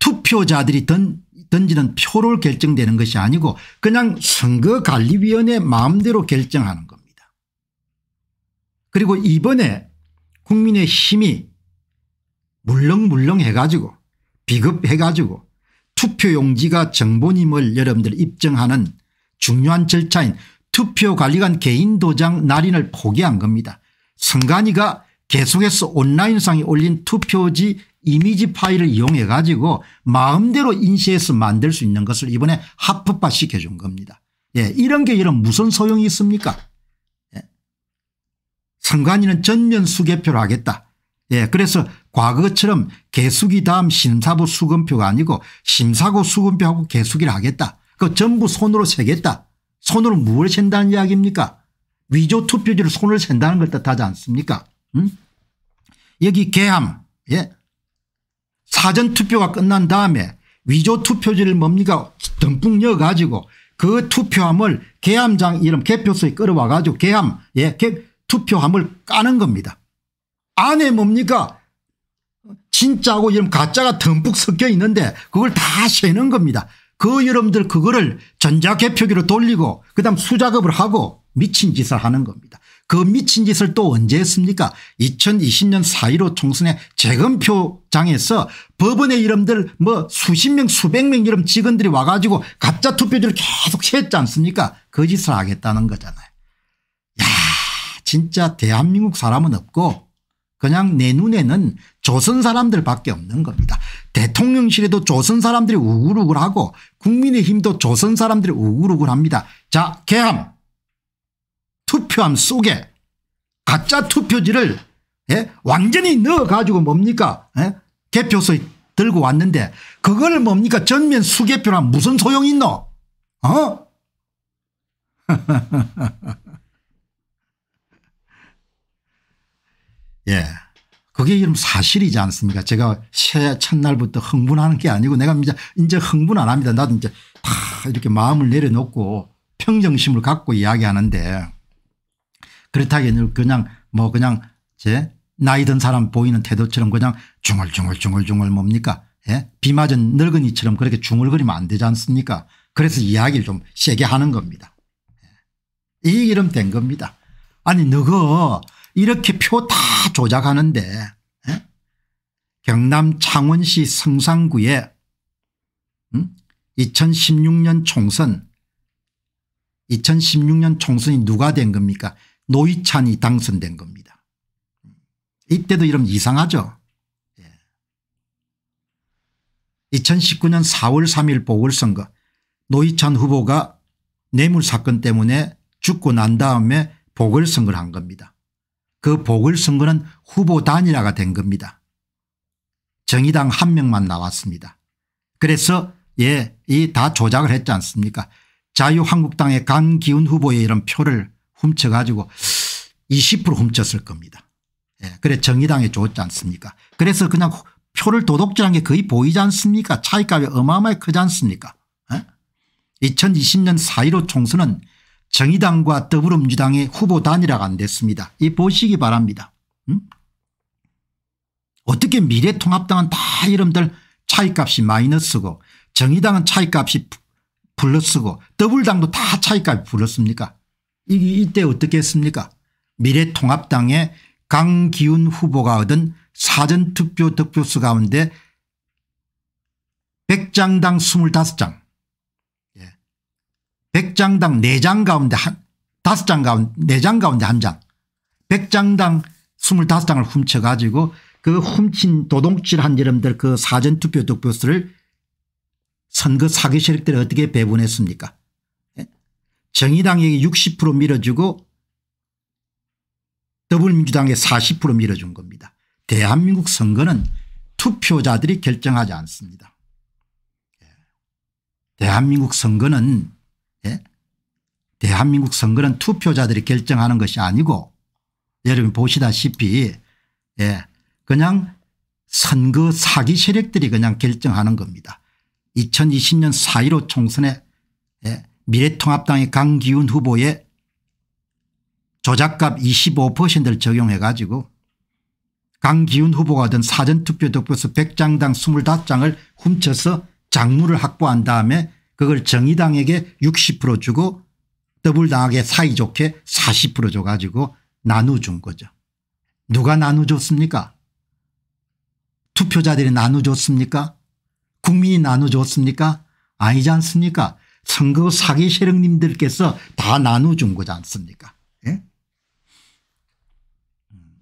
투표자들이 든 던지는 표를 결정되는 것이 아니고 그냥 선거관리위원회 마음대로 결정하는 겁니다. 그리고 이번에 국민의 힘이 물렁물렁 해가지고 비급해가지고 투표용지가 정보님을 여러분들 입증하는 중요한 절차인 투표관리관 개인 도장 날인을 포기한 겁니다. 선관위가 계속해서 온라인상에 올린 투표지 이미지 파일을 이용해 가지고 마음대로 인쇄해서 만들 수 있는 것을 이번에 합법화 시켜준 겁니다. 예, 이런 게 이런 무슨 소용이 있습니까 예. 선관위는 전면 수개표를 하겠다. 예, 그래서 과거처럼 개수기 다음 심사부 수검표가 아니고 심사고 수검표하고 개수기를 하겠다. 그 전부 손으로 세겠다. 손으로 무엇을 센다는 이야기입니까 위조 투표지를 손을 센다는 걸 뜻하지 않습니까 음? 여기 개함 예. 사전투표가 끝난 다음에 위조투표지를 뭡니까 듬뿍 넣어가지고 그 투표함을 개함장 이름 개표소에 끌어와 가지고 개함 예 개, 투표함을 까는 겁니다. 안에 뭡니까 진짜고 이름 가짜가 듬뿍 섞여 있는데 그걸 다 세는 겁니다. 그 여러분들 그거를 전자개표기로 돌리고 그다음 수작업을 하고 미친 짓을 하는 겁니다. 그 미친 짓을 또 언제 했습니까 2020년 4.15 총선에 재검표장에서 법원의 이름들 뭐 수십 명 수백 명 이름 직원들이 와가지고 가짜 투표지를 계속 했지 않습니까 그 짓을 하겠다는 거잖아요. 야 진짜 대한민국 사람은 없고 그냥 내 눈에는 조선 사람들밖에 없는 겁니다. 대통령실에도 조선 사람들이 우글우글하고 국민의힘도 조선 사람들이 우글우글합니다. 자 개함 투표함 속에 가짜 투표지를 예? 완전히 넣어가지고 뭡니까 예? 개표소 들고 왔는데 그걸 뭡니까 전면 수개표란 무슨 소용이 있노 어? 예. 그게 이름 사실이지 않습니까? 제가 새해 첫날부터 흥분하는 게 아니고 내가 이제, 이제 흥분 안 합니다. 나도 이제 다 이렇게 마음을 내려놓고 평정심을 갖고 이야기하는데 그렇다기에는 그냥 뭐 그냥 제 나이 든 사람 보이는 태도처럼 그냥 중얼중얼중얼중얼 뭡니까 예? 비 맞은 늙은이처럼 그렇게 중얼거리면 안 되지 않습니까 그래서 이야기를 좀 세게 하는 겁니다. 예. 이 이름 된 겁니다. 아니 너거 이렇게 표 다 조작하는데 예? 경남 창원시 성산구에 음? 2016년 총선 2016년 총선이 누가 된 겁니까 노희찬이 당선된 겁니다. 이때도 이름 이상하죠. 2019년 4월 3일 보궐선거 노희찬 후보가 뇌물사건 때문에 죽고 난 다음에 보궐선거를 한 겁니다. 그 보궐선거는 후보 단일화가 된 겁니다. 정의당 한 명만 나왔습니다. 그래서 예, 이 다 조작을 했지 않습니까 자유한국당의 강기훈 후보의 이런 표를 훔쳐가지고 20% 훔쳤을 겁니다. 예, 그래 정의당에 줬지 않습니까 그래서 그냥 표를 도둑질한 게 거의 보이지 않습니까 차이값이 어마어마하게 크지 않습니까 예? 2020년 4.15 총선은 정의당과 더불어민주당의 후보 단일화가 안 됐습니다. 이 보시기 바랍니다. 음? 어떻게 미래통합당은 다 이름들 차이값이 마이너스고 정의당은 차이값이 플러스고 더블당도 다 차이값이 플러스니까 이, 이때 어떻게 했습니까 미래통합당의 강기훈 후보가 얻은 사전투표 득표수 가운데 100장당 25장 100장당 예. 4장 가운데 한 5장 가운데 4장 가운데 1장 100장당 25장을 훔쳐 가지고 그 훔친 도둑질한 여러분들 그 사전투표 득표수를 선거 사기 세력들이 어떻게 배분했습니까 정의당에게 60% 밀어주고 더불어민주당에 40% 밀어준 겁니다. 대한민국 선거는 투표자들이 결정하지 않습니다. 예. 대한민국 선거는 예? 대한민국 선거는 투표자들이 결정하는 것이 아니고 여러분 보시다시피 예, 그냥 선거 사기 세력들이 그냥 결정하는 겁니다. 2020년 4.15 총선에 예, 미래통합당의 강기훈 후보의 조작값 25%를 적용해 가지고 강기훈 후보가 얻은 사전투표 득표수 100장당 25장을 훔쳐서 장물을 확보한 다음에 그걸 정의당에게 60% 주고 더블당하게 사이좋게 40% 줘가지고 나눠준 거죠. 누가 나눠줬습니까 투표자들이 나눠줬습니까 국민이 나눠줬습니까 아니지 않습니까 선거 사기 세력님들께서 다 나눠준 거지 않습니까 예?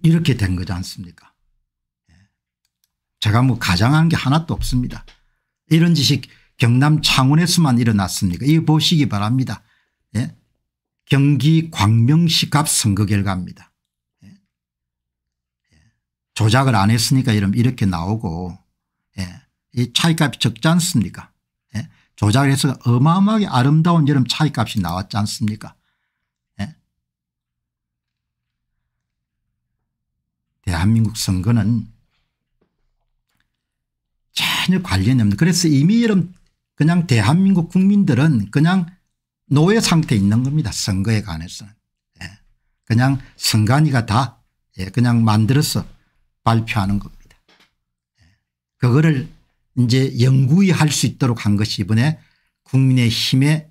이렇게 된 거지 않습니까 예. 제가 뭐 가장한 게 하나도 없습니다 이런 짓이 경남 창원에서만 일어났습니까 이거 보시기 바랍니다 예? 경기 광명시 갑 선거 결과입니다 예? 예. 조작을 안 했으니까 이런 이렇게 나오고 이 차이값이 적지 않습니까 조작을 해서 어마어마하게 아름다운 여름 차이값이 나왔지 않습니까 네. 대한민국 선거는 전혀 관련이 없는 그래서 이미 여름 그냥 대한민국 국민들은 그냥 노예 상태에 있는 겁니다 선거에 관해서는 네. 그냥 선관위가 다 예, 그냥 만들어서 발표하는 겁니다 그거를 이제 영구히 할 수 있도록 한 것이 이번에 국민의힘의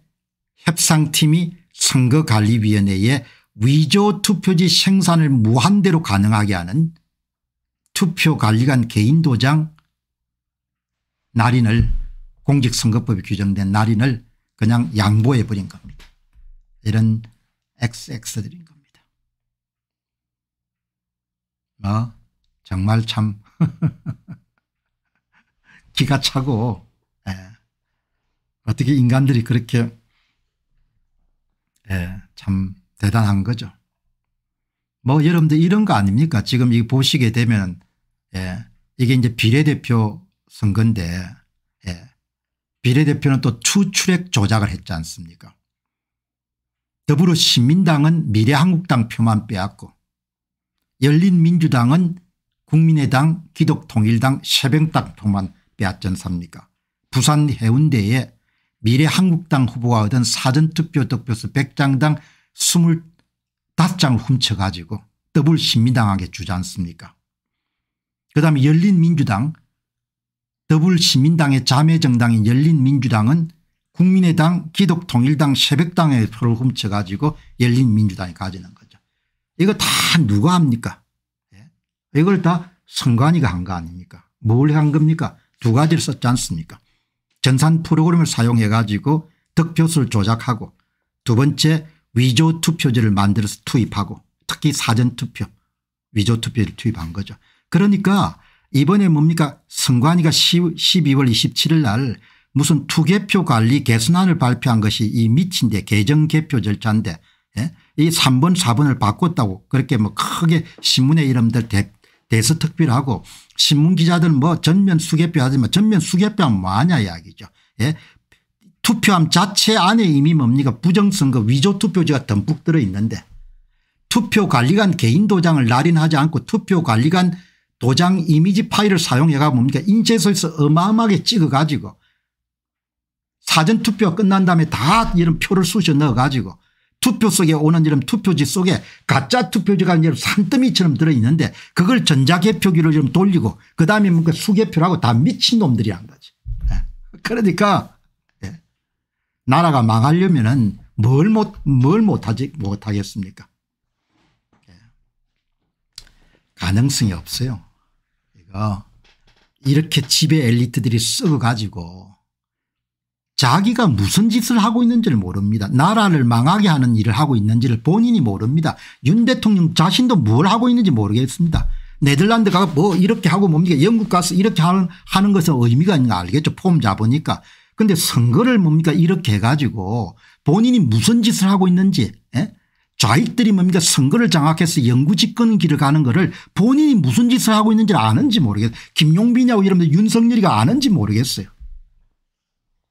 협상팀이 선거관리위원회에 위조 투표지 생산을 무한대로 가능하게 하는 투표관리관 개인도장 날인을 공직선거법에 규정된 날인을 그냥 양보해버린 겁니다. 이런 XX들인 겁니다. 뭐 정말 참 기가 차고 예. 어떻게 인간들이 그렇게 예. 참 대단한 거죠. 뭐 여러분들 이런 거 아닙니까 지금 이 보시게 되면 예. 이게 이제 비례대표 선거인데 예. 비례대표는 또 추출액 조작을 했지 않습니까 더불어 시민당은 미래한국당 표만 빼앗고 열린민주당은 국민의당 기독통일당 새벽당 표만 빼앗전사입니까 부산 해운대에 미래한국당 후보가 얻은 사전투표 득표수 100장당 25장을 훔쳐가지고 더블 신민당하게 주지 않습니까 그다음에 열린민주당 더블 시민당의 자매정당인 열린민주당은 국민의당 기독통일당 새벽당의 표를 훔쳐가지고 열린민주당이 가지는 거죠. 이거 다 누가 합니까 예? 이걸 다 선관위가 한 거 아닙니까 뭘 한 겁니까 두 가지를 썼지 않습니까 전산 프로그램을 사용해 가지고 득표수를 조작하고 두 번째 위조 투표지를 만들어서 투입하고 특히 사전투표 위조 투표를 투입한 거죠. 그러니까 이번에 뭡니까 선관위가 12월 27일 날 무슨 투개표 관리 개선안을 발표한 것이 이 미친데 개정 개표 절차인데 예? 이 3번 4번을 바꿨다고 그렇게 뭐 크게 신문의 이름들 대, 대서 특필하고 신문 기자들 뭐 전면 수개표 하지만 전면 수개표하면 뭐하냐 이야기죠. 예. 투표함 자체 안에 이미 뭡니까 부정선거 위조투표지가 듬뿍 들어있는데 투표관리관 개인 도장을 날인하지 않고 투표관리관 도장 이미지 파일을 사용해가 뭡니까 인쇄소에서 어마어마하게 찍어가지고 사전투표가 끝난 다음에 다 이런 표를 쑤셔 넣어가지고 투표 속에 오는 이름 투표지 속에 가짜 투표지가 이제 산더미처럼 들어있는데 그걸 전자개표기로 좀 돌리고 그다음에 뭔가 수개표라고 다 미친놈들이 한 거지. 예. 그러니까 예. 나라가 망하려면은 뭘 못, 뭘 못하지, 못하겠습니까? 예. 가능성이 없어요. 이거 이렇게 집에 엘리트들이 썩어가지고 자기가 무슨 짓을 하고 있는지를 모릅니다. 나라를 망하게 하는 일을 하고 있는지를 본인이 모릅니다. 윤 대통령 자신도 뭘 하고 있는지 모르겠습니다. 네덜란드가 뭐 이렇게 하고 뭡니까 영국 가서 이렇게 하는, 것은 의미가 있는 거 알겠죠 폼 잡으니까. 근데 선거를 뭡니까 이렇게 해가지고 본인이 무슨 짓을 하고 있는지 에? 예? 좌익들이 뭡니까 선거를 장악해서 영구 집권 길을 가는 거를 본인이 무슨 짓을 하고 있는지 아는지 모르겠어요. 김용빈이하고 이러면 윤석열이가 아는지 모르겠어요.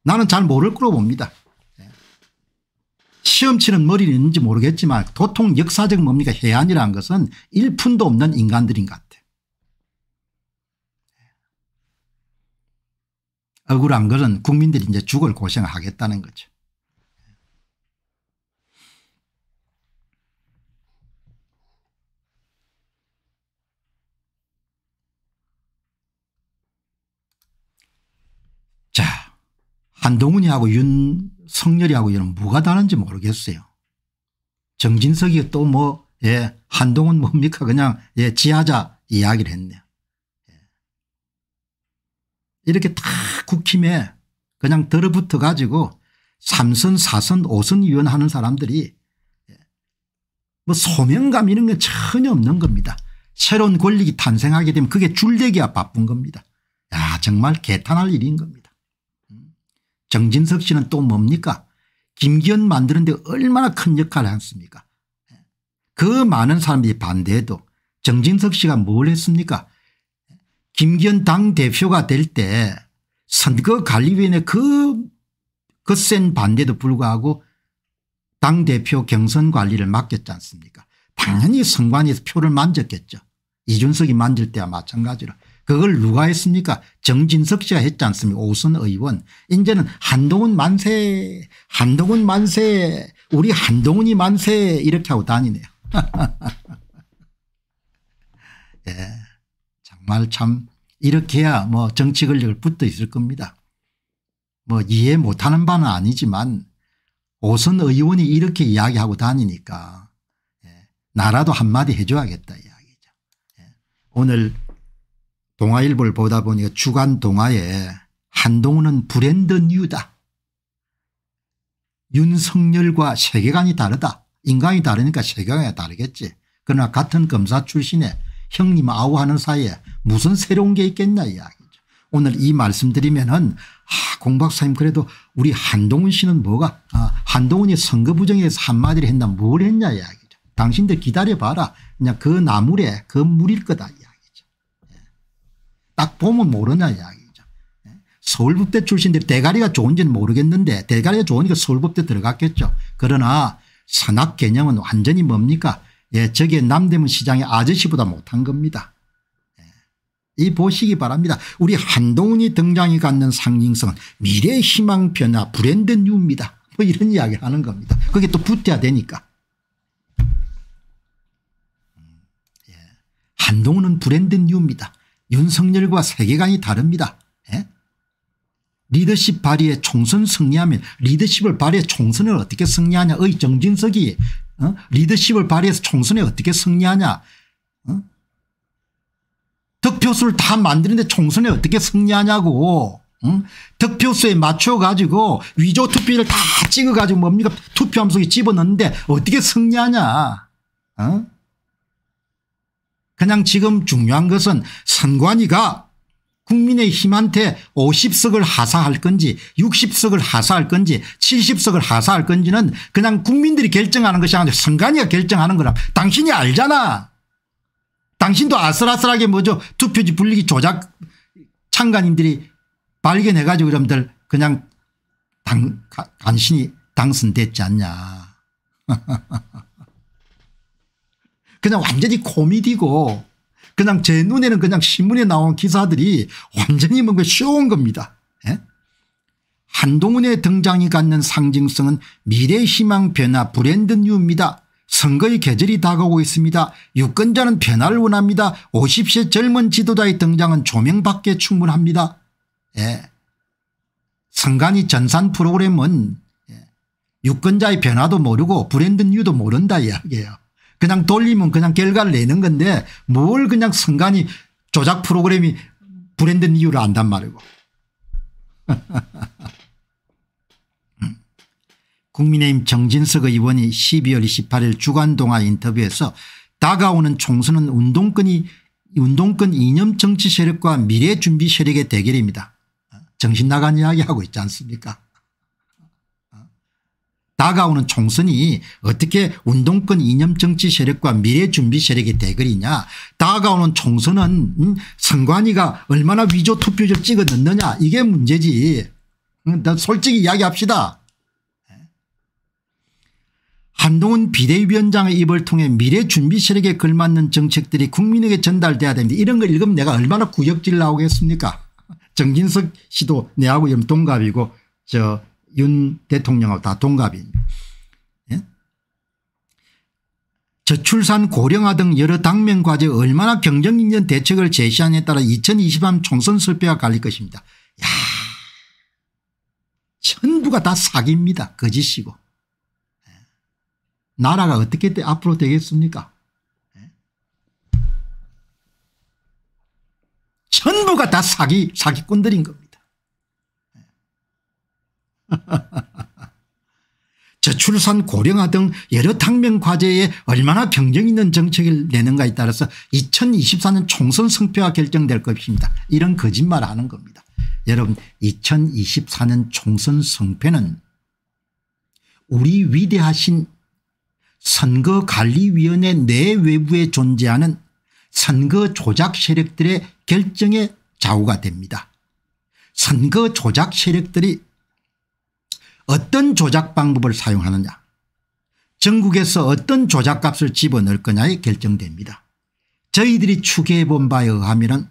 나는 잘 모를 거로 봅니다. 예. 시험치는 머리는 있는지 모르겠지만 도통 역사적 뭡니까 해안이라는 것은 일푼도 없는 인간들인 것 같아. 요 예. 억울한 것은 국민들이 이제 죽을 고생하겠다는 을 거죠. 한동훈이하고 윤석열이하고 이런 뭐가 다른지 모르겠어요. 정진석이 또 뭐, 예, 한동훈 뭡니까 그냥, 예, 지하자 이야기를 했네요. 예. 이렇게 다 국힘에 그냥 들어붙어 가지고 3선 4선 5선 위원 하는 사람들이 예, 뭐 소명감 이런 게 전혀 없는 겁니다. 새로운 권력이 탄생하게 되면 그게 줄대기야 바쁜 겁니다. 야 정말 개탄할 일인 겁니다. 정진석 씨는 또 뭡니까 김기현 만드는데 얼마나 큰 역할을 했습니까 그 많은 사람들이 반대해도 정진석 씨가 뭘 했습니까 김기현 당대표가 될 때 선거관리위원회 그그 센 반대도 불구하고 당대표 경선관리를 맡겼지 않습니까 당연히 선관위에서 표를 만졌겠죠. 이준석이 만질 때와 마찬가지로 그걸 누가 했습니까 정진석 씨가 했지 않습니까 오선 의원 이제는 한동훈 만세 한동훈 만세 우리 한동훈이 만세 이렇게 하고 다니네요. 예, 정말 참 이렇게 해야 뭐 정치 권력을 붙어 있을 겁니다. 뭐 이해 못하는 바는 아니지만 오선 의원이 이렇게 이야기하고 다니니까 예, 나라도 한마디 해줘야겠다 이야기죠. 예, 오늘 동아일보를 보다 보니까 주간 동아에 한동훈은 브랜든 유다. 윤석열과 세계관이 다르다. 인간이 다르니까 세계관이 다르겠지. 그러나 같은 검사 출신의 형님 아우하는 사이에 무슨 새로운 게 있겠냐 이야기죠. 오늘 이 말씀드리면 은 아, 공박사님 그래도 우리 한동훈 씨는 뭐가 아, 한동훈이 선거 부정에서 한마디를 했나 뭘 했냐 이야기죠. 당신들 기다려봐라. 그냥 그 나물에 그 물일 거다. 이야기. 딱 보면 모르냐 이야기죠. 예? 서울법대 출신들 대가리가 좋은지는 모르겠는데 대가리가 좋으니까 서울법대 들어갔겠죠. 그러나 산악 개념은 완전히 뭡니까 예, 저게 남대문 시장의 아저씨보다 못한 겁니다. 예. 이 보시기 바랍니다. 우리 한동훈이 등장해 갖는 상징성은 미래 희망 변화 브랜드 뉴입니다. 뭐 이런 이야기를 하는 겁니다. 그게 또 붙어야 되니까. 음. 예. 한동훈은 브랜드 뉴입니다. 윤석열과 세계관이 다릅니다. 에? 예? 리더십 발휘에 총선 승리하면 리더십을 발휘해 총선을 어떻게 승리하냐의 정진석이 어? 리더십을 발휘해서 총선에 어떻게 승리하냐 어? 득표수를 다 만드는데 총선에 어떻게 승리하냐고 어? 득표수에 맞춰가지고 위조 투표를 다 찍어가지고 뭡니까 투표함 속에 집어넣는데 어떻게 승리하냐 어? 그냥 지금 중요한 것은 선관위가 국민의힘한테 50석을 하사할 건지 60석을 하사할 건지 70석을 하사할 건지는 그냥 국민들이 결정하는 것이 아니라 선관위가 결정하는 거라 당신이 알잖아. 당신도 아슬아슬하게 뭐죠 투표지 불리기 조작 참관인들이 발견해 가지고 여러분들 그냥 당, 간신히 당선됐지 않냐. 그냥 완전히 코미디고 그냥 제 눈에는 그냥 신문에 나온 기사들이 완전히 뭔가 쇼온 겁니다. 예? 한동훈의 등장이 갖는 상징성은 미래희망 변화 브랜드 뉴입니다. 선거의 계절이 다가오고 있습니다. 유권자는 변화를 원합니다. 50세 젊은 지도자의 등장은 조명밖에 충분합니다. 예. 성간이 전산 프로그램은 예, 유권자의 변화도 모르고 브랜드 뉴도 모른다 이야기예요. 그냥 돌리면 그냥 결과를 내는 건데 뭘 그냥 성간이 조작 프로그램이 브랜드 이유를 안단 말이고. 국민의힘 정진석 의원이 12월 28일 주간동화 인터뷰에서 다가오는 총선은 운동권이 운동권 이념 정치 세력과 미래 준비 세력의 대결입니다. 정신 나간 이야기하고 있지 않습니까 다가오는 총선이 어떻게 운동권 이념 정치 세력과 미래 준비 세력의 대결이냐 다가오는 총선은 음, 선관위가 얼마나 위조 투표를 찍어 넣느냐 이게 문제지 음, 솔직히 이야기합시다. 한동훈 비대위원장의 입을 통해 미래 준비 세력에 걸맞는 정책들이 국민에게 전달돼야 됩니다. 이런 걸 읽으면 내가 얼마나 구역질 나오겠습니까 정진석 씨도 내하고 염동갑이고 저윤 대통령하고 다 동갑인 예? 저출산 고령화 등 여러 당면과제 얼마나 경쟁인전 대책을 제시하냐에 따라 2023 총선 설배가 갈릴 것입니다. 야 전부가 다 사기입니다. 거짓이고. 예. 나라가 어떻게 되, 앞으로 되겠습니까 예. 전부가 다 사기 사기꾼들인 겁니다. 저출산 고령화 등 여러 당면 과제에 얼마나 병정 있는 정책을 내는가에 따라서 2024년 총선 성패가 결정될 것입니다. 이런 거짓말을 하는 겁니다. 여러분 2024년 총선 성패는 우리 위대하신 선거관리위원회 내외부에 존재하는 선거 조작 세력들의 결정의 좌우가 됩니다. 선거 조작 세력들이 어떤 조작 방법을 사용하느냐 전국에서 어떤 조작값을 집어넣을 거냐에 결정됩니다. 저희들이 추계해 본 바에 의하면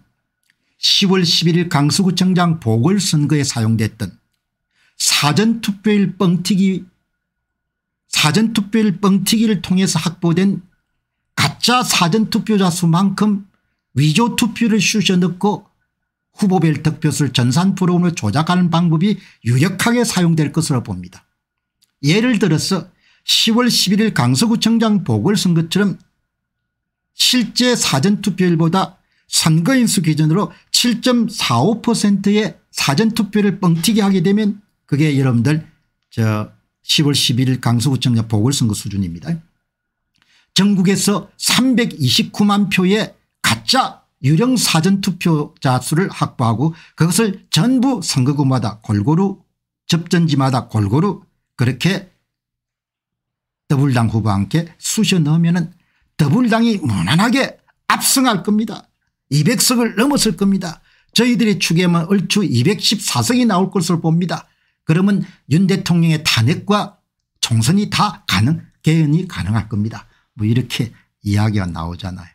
10월 11일 강서구청장 보궐선거에 사용됐던 사전투표일 뻥튀기 사전투표일 뻥튀기를 통해서 확보된 가짜 사전투표자 수만큼 위조투표를 쑤셔 넣고 후보별 득표수를 전산프로그램을 조작하는 방법이 유력하게 사용될 것으로 봅니다. 예를 들어서 10월 11일 강서구청장 보궐선거처럼 실제 사전투표율보다 선거인수 기준으로 7.45%의 사전투표를 뻥튀기 하게 되면 그게 여러분들 저 10월 11일 강서구청장 보궐선거 수준입니다. 전국에서 329만 표의 가짜 유령 사전투표자 수를 확보하고 그것을 전부 선거구마다 골고루 접전지마다 골고루 그렇게 더블당 후보와 함께 쑤셔 넣으면 은 더블당이 무난하게 압승할 겁니다. 200석을 넘었을 겁니다. 저희들이 추계하면 얼추 214석이 나올 것을 봅니다. 그러면 윤 대통령의 탄핵과 총선이 다 가능 개연이 가능할 겁니다. 뭐 이렇게 이야기가 나오잖아요.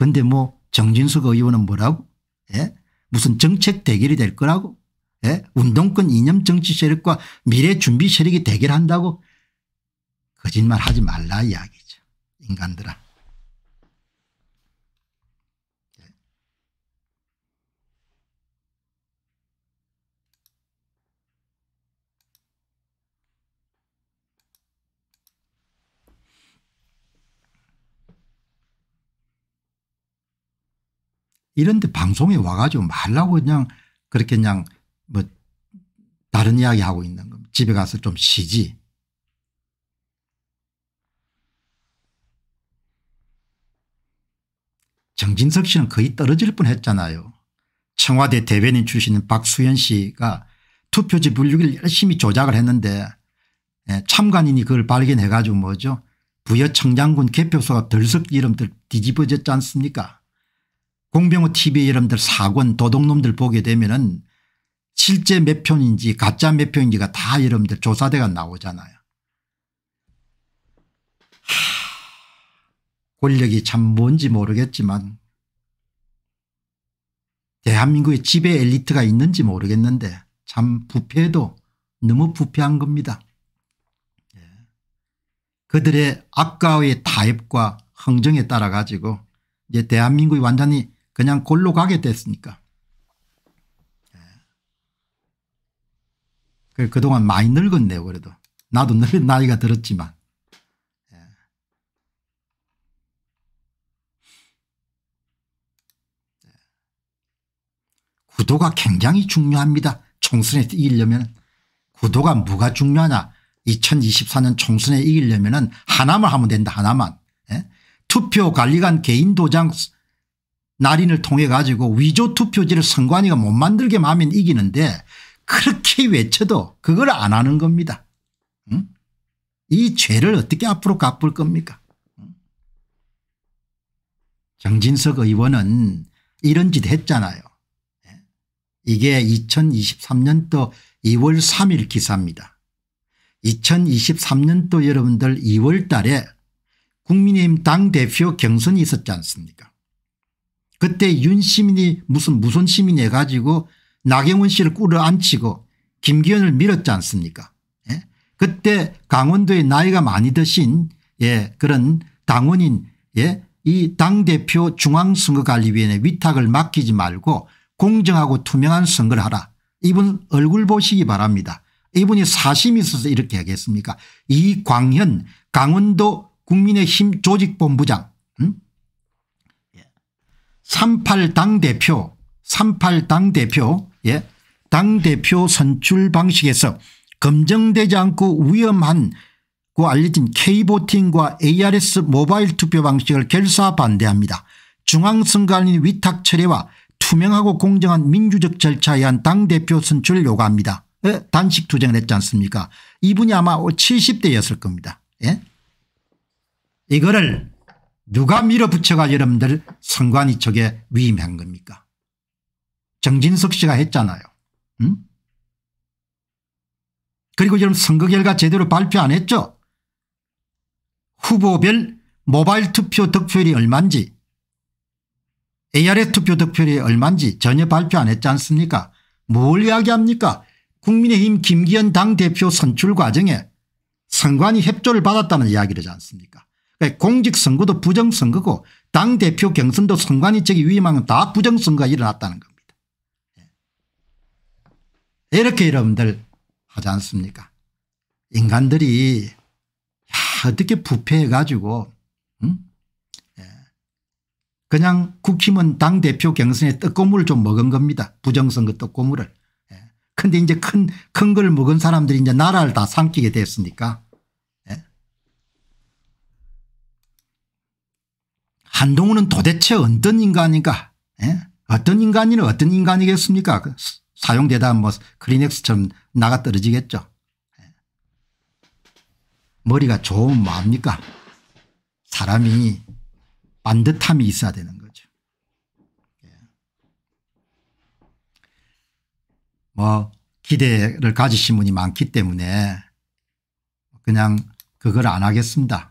그런데 뭐 정진석 의원은 뭐라고 예? 무슨 정책 대결이 될 거라고 예? 운동권 이념 정치 세력과 미래 준비 세력이 대결한다고 거짓말하지 말라 이야기죠 인간들아. 이런데 방송에 와가지고 말라고 그냥 그렇게 그냥 뭐 다른 이야기 하고 있는 겁 집에 가서 좀 쉬지. 정진석 씨는 거의 떨어질 뻔했잖아요. 청와대 대변인 출신인 박수현 씨가 투표지 분류기를 열심히 조작을 했는데 예, 참관인이 그걸 발견해 가지고 뭐죠 부여청장군 개표소가 덜석 이름들 뒤집어졌지 않습니까 공병호 tv 여러분들 사권 도둑놈들 보게 되면 은 실제 몇 편인지 가짜 몇 편인지가 다 여러분들 조사대가 나오잖아요. 하, 권력이 참 뭔지 모르겠지만 대한민국의 지배 엘리트가 있는지 모르겠는데 참 부패도 해 너무 부패한 겁니다. 예. 그들의 아까의 타협과 흥정에 따라 가지고 이제 대한민국이 완전히 그냥 골로 가게 됐으니까. 예. 그, 그동안 많이 늙었네요 그래도. 나도 늙은 나이가 들었지만. 예. 구도가 굉장히 중요합니다. 총선에 이기려면 구도가 뭐가 중요하냐 2024년 총선에 이기려면 하나만 하면 된다 하나만 에? 예? 투표 관리관 개인 도장 날인을 통해 가지고 위조 투표지를 선관위가 못 만들게 하면 이기는데 그렇게 외쳐도 그걸 안 하는 겁니다. 응? 이 죄를 어떻게 앞으로 갚을 겁니까? 정진석 의원은 이런 짓 했잖아요. 예? 이게 2023년도 2월 3일 기사입니다. 2023년도 여러분들 2월 달에 국민의힘 당대표 경선이 있었지 않습니까 그때 윤 시민이 무슨 무슨 시민이 해가지고 나경원 씨를 꾸려앉히고 김기현을 밀었지 않습니까 예? 그때 강원도에 나이가 많이 드신 예, 그런 당원인 예, 이 당대표 중앙선거관리위원회 위탁을 맡기지 말고 공정하고 투명한 선거를 하라. 이분 얼굴 보시기 바랍니다. 이분이 사심이 있어서 이렇게 하겠습니까 이광현 강원도 국민의힘 조직본부장 음? 38 당대표 38 당대표 예. 당대표 선출 방식에서 검증되지 않고 위험한 고 알려진 K보팅과 ARS 모바일 투표 방식을 결사 반대합니다. 중앙선관위 위탁 철회와 투명하고 공정한 민주적 절차에 의한 당대표 선출을 요구합니다. 예? 단식 투쟁을 했지 않습니까 이분이 아마 70대였을 겁니다. 예? 이거를 누가 밀어붙여가 여러분들 선관위 쪽에 위임한 겁니까 정진석 씨가 했잖아요. 응? 그리고 여러분 선거 결과 제대로 발표 안 했죠. 후보별 모바일 투표 득표율이 얼만지 ARS 투표 득표율이 얼만지 전혀 발표 안 했지 않습니까 뭘 이야기합니까 국민의힘 김기현 당대표 선출 과정에 선관위 협조를 받았다는 이야기를 하지 않습니까 네, 공직선거도 부정선거고 당대표 경선도 선관위적이 위임하면 다 부정선거가 일어났다는 겁니다. 예. 이렇게 여러분들 하지 않습니까 인간들이 야, 어떻게 부패해 가지고 응? 예. 그냥 국힘은 당대표 경선에 떡고물을 좀 먹은 겁니다. 부정선거 떡고물을. 예. 근데 이제 큰큰 걸 먹은 사람들이 이제 나라를 다 삼키게 됐으니까 한동훈은 도대체 어떤 인간인가 에? 예? 어떤 인간이는 어떤 인간이겠습니까 그 사용되다 뭐 크리넥스처럼 나가 떨어지겠죠. 예. 머리가 좋은 뭐합니까 사람이 반듯함이 있어야 되는 거죠. 예. 뭐 기대를 가지신 분이 많기 때문에 그냥 그걸 안 하겠습니다.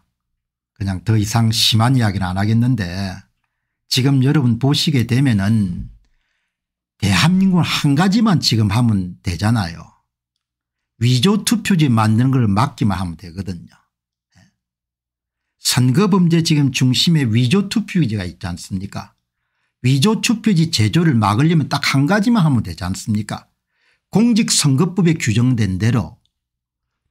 그냥 더 이상 심한 이야기는 안 하겠는데 지금 여러분 보시게 되면은 대한민국은 한 가지만 지금 하면 되잖아요. 위조 투표지 만드는 걸 막기만 하면 되거든요. 예. 선거범죄 지금 중심에 위조 투표지가 있지 않습니까 위조 투표지 제조를 막으려면 딱 한 가지만 하면 되지 않습니까 공직선거법에 규정된 대로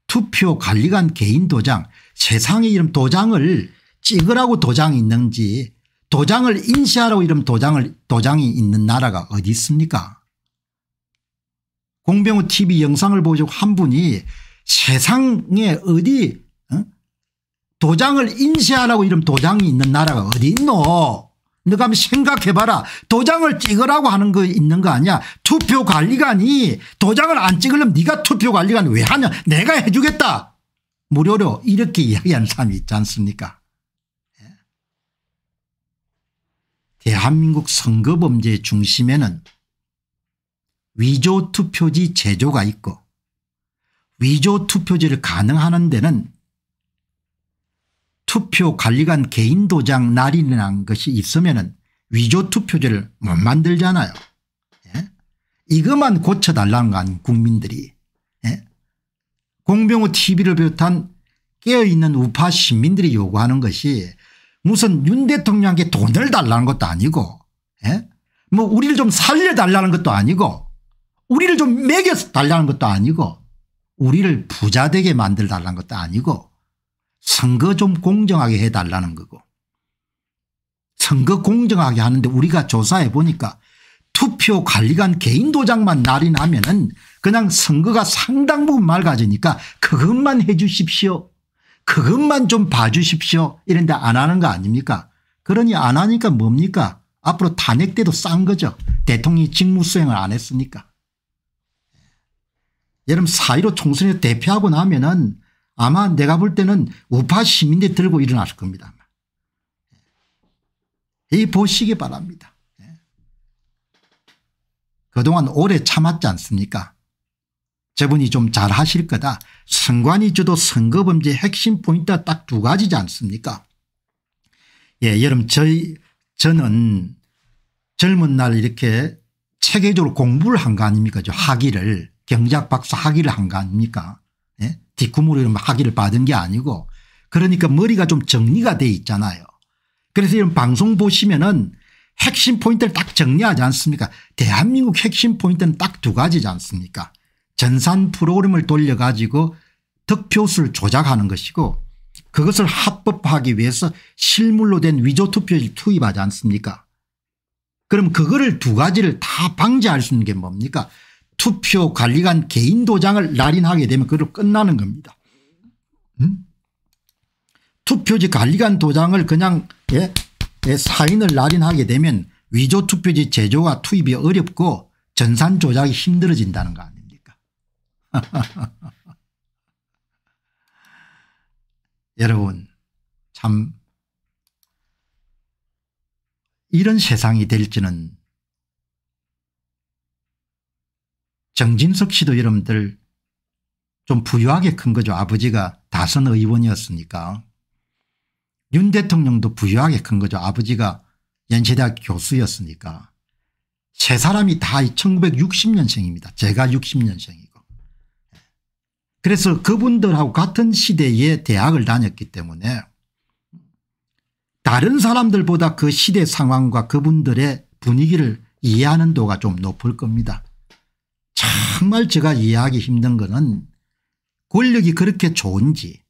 투표 관리관 개인 도장 세상에 이름 도장을 찍으라고 도장이 있는지 도장을 인쇄하라고 이름 도장을 도장이 있는 나라가 어디 있습니까? 공병우 TV 영상을 보시고 한 분이 세상에 어디 어? 도장을 인쇄하라고 이름 도장이 있는 나라가 어디 있노? 너가 한번 생각해봐라. 도장을 찍으라고 하는 거 있는 거 아니야. 투표 관리관이 도장을 안 찍으려면 네가 투표 관리관 왜 하냐. 내가 해주겠다. 무료로 이렇게 이야기하는 사람이 있지 않습니까 예. 대한민국 선거범죄 중심에는 위조투표지 제조가 있고 위조투표지를 가능하는 데는 투표관리관 개인도장 날인이라 것이 있으면 위조투표지를 못 만들잖아요. 예? 이것만 고쳐달라는 건 국민들이. 공병호 tv를 비롯한 깨어있는 우파 시민들이 요구하는 것이 무슨 윤 대통령에게 돈을 달라는 것도 아니고 예? 뭐 우리를 좀 살려달라는 것도 아니고 우리를 좀 먹여서 달라는 것도 아니고 우리를 부자되게 만들달라는 것도 아니고 선거 좀 공정하게 해달라는 거고 선거 공정하게 하는데 우리가 조사해 보니까 투표 관리관 개인 도장만 날이 나면은 그냥 선거가 상당 부분 맑아지니까 그것만 해 주십시오. 그것만 좀 봐주십시오. 이런데 안 하는 거 아닙니까? 그러니 안 하니까 뭡니까? 앞으로 탄핵돼도 싼 거죠. 대통령이 직무수행을 안 했으니까. 여러분 사1로 총선에서 대표하고 나면 은 아마 내가 볼 때는 우파 시민들 들고 일어날 겁니다. 이 보시기 바랍니다. 예. 그동안 오래 참았지 않습니까 저분이 좀 잘하실 거다. 선관위 주도 선거범죄 핵심 포인트가 딱두 가지지 않습니까 예, 여러분 저희 저는 젊은 날 이렇게 체계적으로 공부를 한 거 아닙니까 저 학위를 경제학 박사 학위를 한 거 아닙니까 예? 뒷구으로 학위를 받은 게 아니고 그러니까 머리가 좀 정리가 돼 있잖아요. 그래서 이런 방송 보시면은 핵심 포인트를 딱 정리하지 않습니까 대한민국 핵심 포인트는 딱 두 가지지 않습니까 전산 프로그램을 돌려가지고 득표수를 조작하는 것이고 그것을 합법화하기 위해서 실물로 된 위조 투표지를 투입하지 않습니까 그럼 그거를 두 가지를 다 방지할 수 있는 게 뭡니까 투표 관리관 개인 도장을 날인하게 되면 그로 끝나는 겁니다. 음? 투표지 관리관 도장을 그냥 예? 예? 사인을 날인하게 되면 위조 투표지 제조와 투입이 어렵고 전산 조작이 힘들어진다는 거 아니에요. 여러분 참 이런 세상이 될지는 정진석 씨도 여러분들 좀 부유하게 큰 거죠. 아버지가 다선 의원이었으니까. 윤 대통령도 부유하게 큰 거죠. 아버지가 연세대학 교수였으니까. 세 사람이 다 1960년생입니다. 제가 60년생이고. 그래서 그분들하고 같은 시대에 대학을 다녔기 때문에 다른 사람들보다 그 시대 상황과 그분들의 분위기를 이해하는 도가 좀 높을 겁니다. 정말 제가 이해하기 힘든 거는 권력이 그렇게 좋은지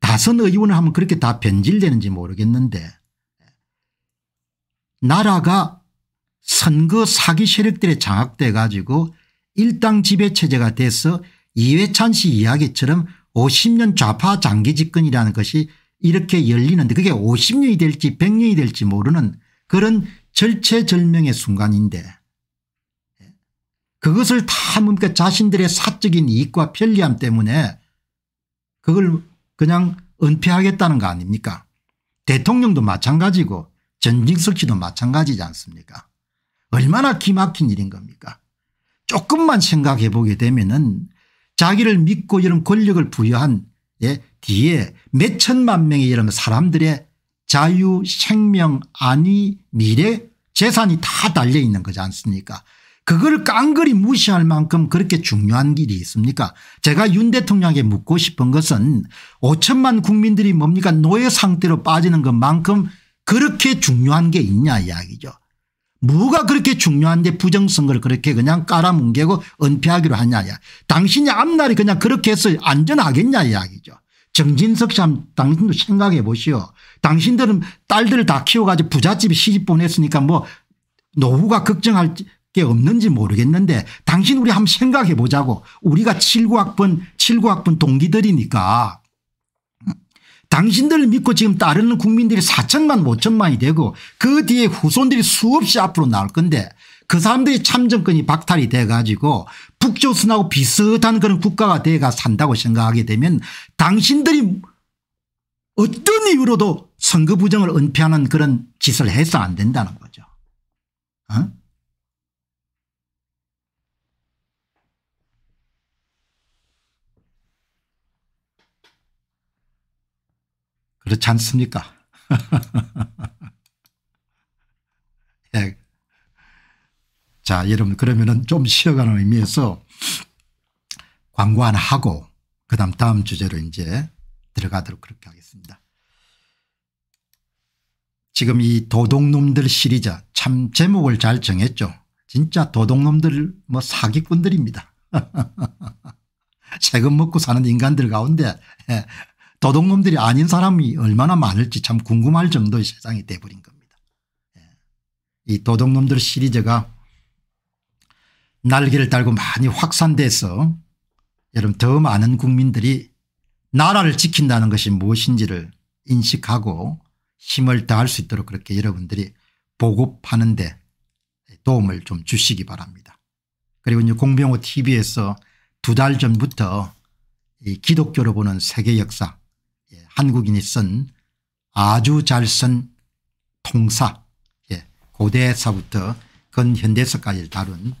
다선 의원을 하면 그렇게 다 변질되는지 모르겠는데 나라가 선거 사기 세력들의 장악돼 가지고 일당 지배체제가 돼서 이회찬 씨 이야기처럼 50년 좌파 장기 집권이라는 것이 이렇게 열리는데 그게 50년이 될지 100년이 될지 모르는 그런 절체절명의 순간인데 그것을 다 뭡니까 자신들의 사적인 이익과 편리함 때문에 그걸 그냥 은폐하겠다는 거 아닙니까 대통령도 마찬가지고 전직석 씨도 마찬가지지 않습니까 얼마나 기막힌 일인 겁니까 조금만 생각해 보게 되면 은 자기를 믿고 이런 권력을 부여한 예, 뒤에 몇 천만 명의 이런 사람들의 자유 생명 안위 미래 재산이 다 달려 있는 거지 않습니까 그걸 깡그리 무시할 만큼 그렇게 중요한 길이 있습니까 제가 윤 대통령에게 묻고 싶은 것은 5천만 국민들이 뭡니까 노예 상태로 빠지는 것만큼 그렇게 중요한 게 있냐 이야기죠 뭐가 그렇게 중요한데 부정선거를 그렇게 그냥 깔아뭉개고 은폐하기로 하냐 야. 당신이 앞날이 그냥 그렇게 해서 안전하겠냐 이야기죠. 정진석 씨 당신도 생각해 보시오. 당신들은 딸들을 다 키워가지고 부잣집에 시집 보냈으니까 뭐 노후가 걱정할 게 없는지 모르겠는데 당신 우리 한번 생각해 보자고 우리가 7구학번 7구학번 동기들이니까 당신들을 믿고 지금 따르는 국민들이 4천만 5천만이 되고 그 뒤에 후손들이 수없이 앞으로 나올 건데 그 사람들이 참정권이 박탈이 돼 가지고 북조선하고 비슷한 그런 국가가 돼가 산다고 생각하게 되면 당신들이 어떤 이유로도 선거 부정을 은폐하는 그런 짓을 해서 안 된다는 거죠. 어? 그렇지 않습니까? 예. 자, 여러분 그러면은 좀 쉬어가는 의미에서 광고 하나 하고 그다음 다음 주제로 이제 들어가도록 그렇게 하겠습니다. 지금 이 도둑놈들 시리즈 참 제목을 잘 정했죠. 진짜 도둑놈들 뭐 사기꾼들입니다. 세금 먹고 사는 인간들 가운데 예, 도둑놈들이 아닌 사람이 얼마나 많을지 참 궁금할 정도의 세상이 돼버린 겁니다. 예. 이 도둑놈들 시리즈가 날개를 달고 많이 확산돼서 여러분 더 많은 국민들이 나라를 지킨다는 것이 무엇인지를 인식하고 힘을 다할 수 있도록 그렇게 여러분들이 보급하는 데 도움을 좀 주시기 바랍니다. 그리고 이제 공병호 tv에서 두 달 전부터 이 기독교로 보는 세계 역사 예, 한국인이 쓴 아주 잘 쓴 통사 예, 고대사부터 근현대사까지 다룬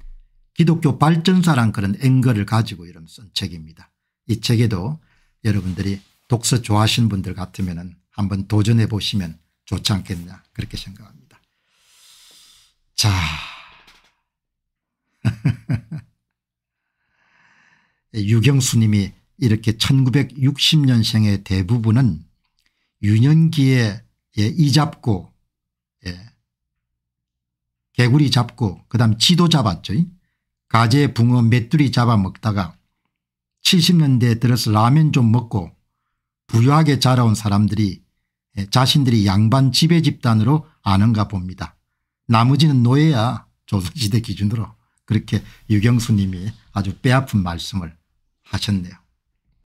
기독교 발전사란 그런 앵글을 가지고 이름 쓴 책입니다. 이 책에도 여러분들이 독서 좋아하시는 분들 같으면 한번 도전해 보시면 좋지 않겠냐 그렇게 생각합니다. 자 예, 유경수님이 이렇게 1960년생의 대부분은 유년기에 예, 이 잡고 예, 개구리 잡고 그다음 지도 잡았죠. 가재 붕어 메뚜리 잡아먹다가 70년대에 들어서 라면 좀 먹고 부유하게 자라온 사람들이 예, 자신들이 양반 지배 집단으로 아는가 봅니다. 나머지는 노예야 조선시대 기준으로 그렇게 유경수님이 아주 뼈아픈 말씀을 하셨네요.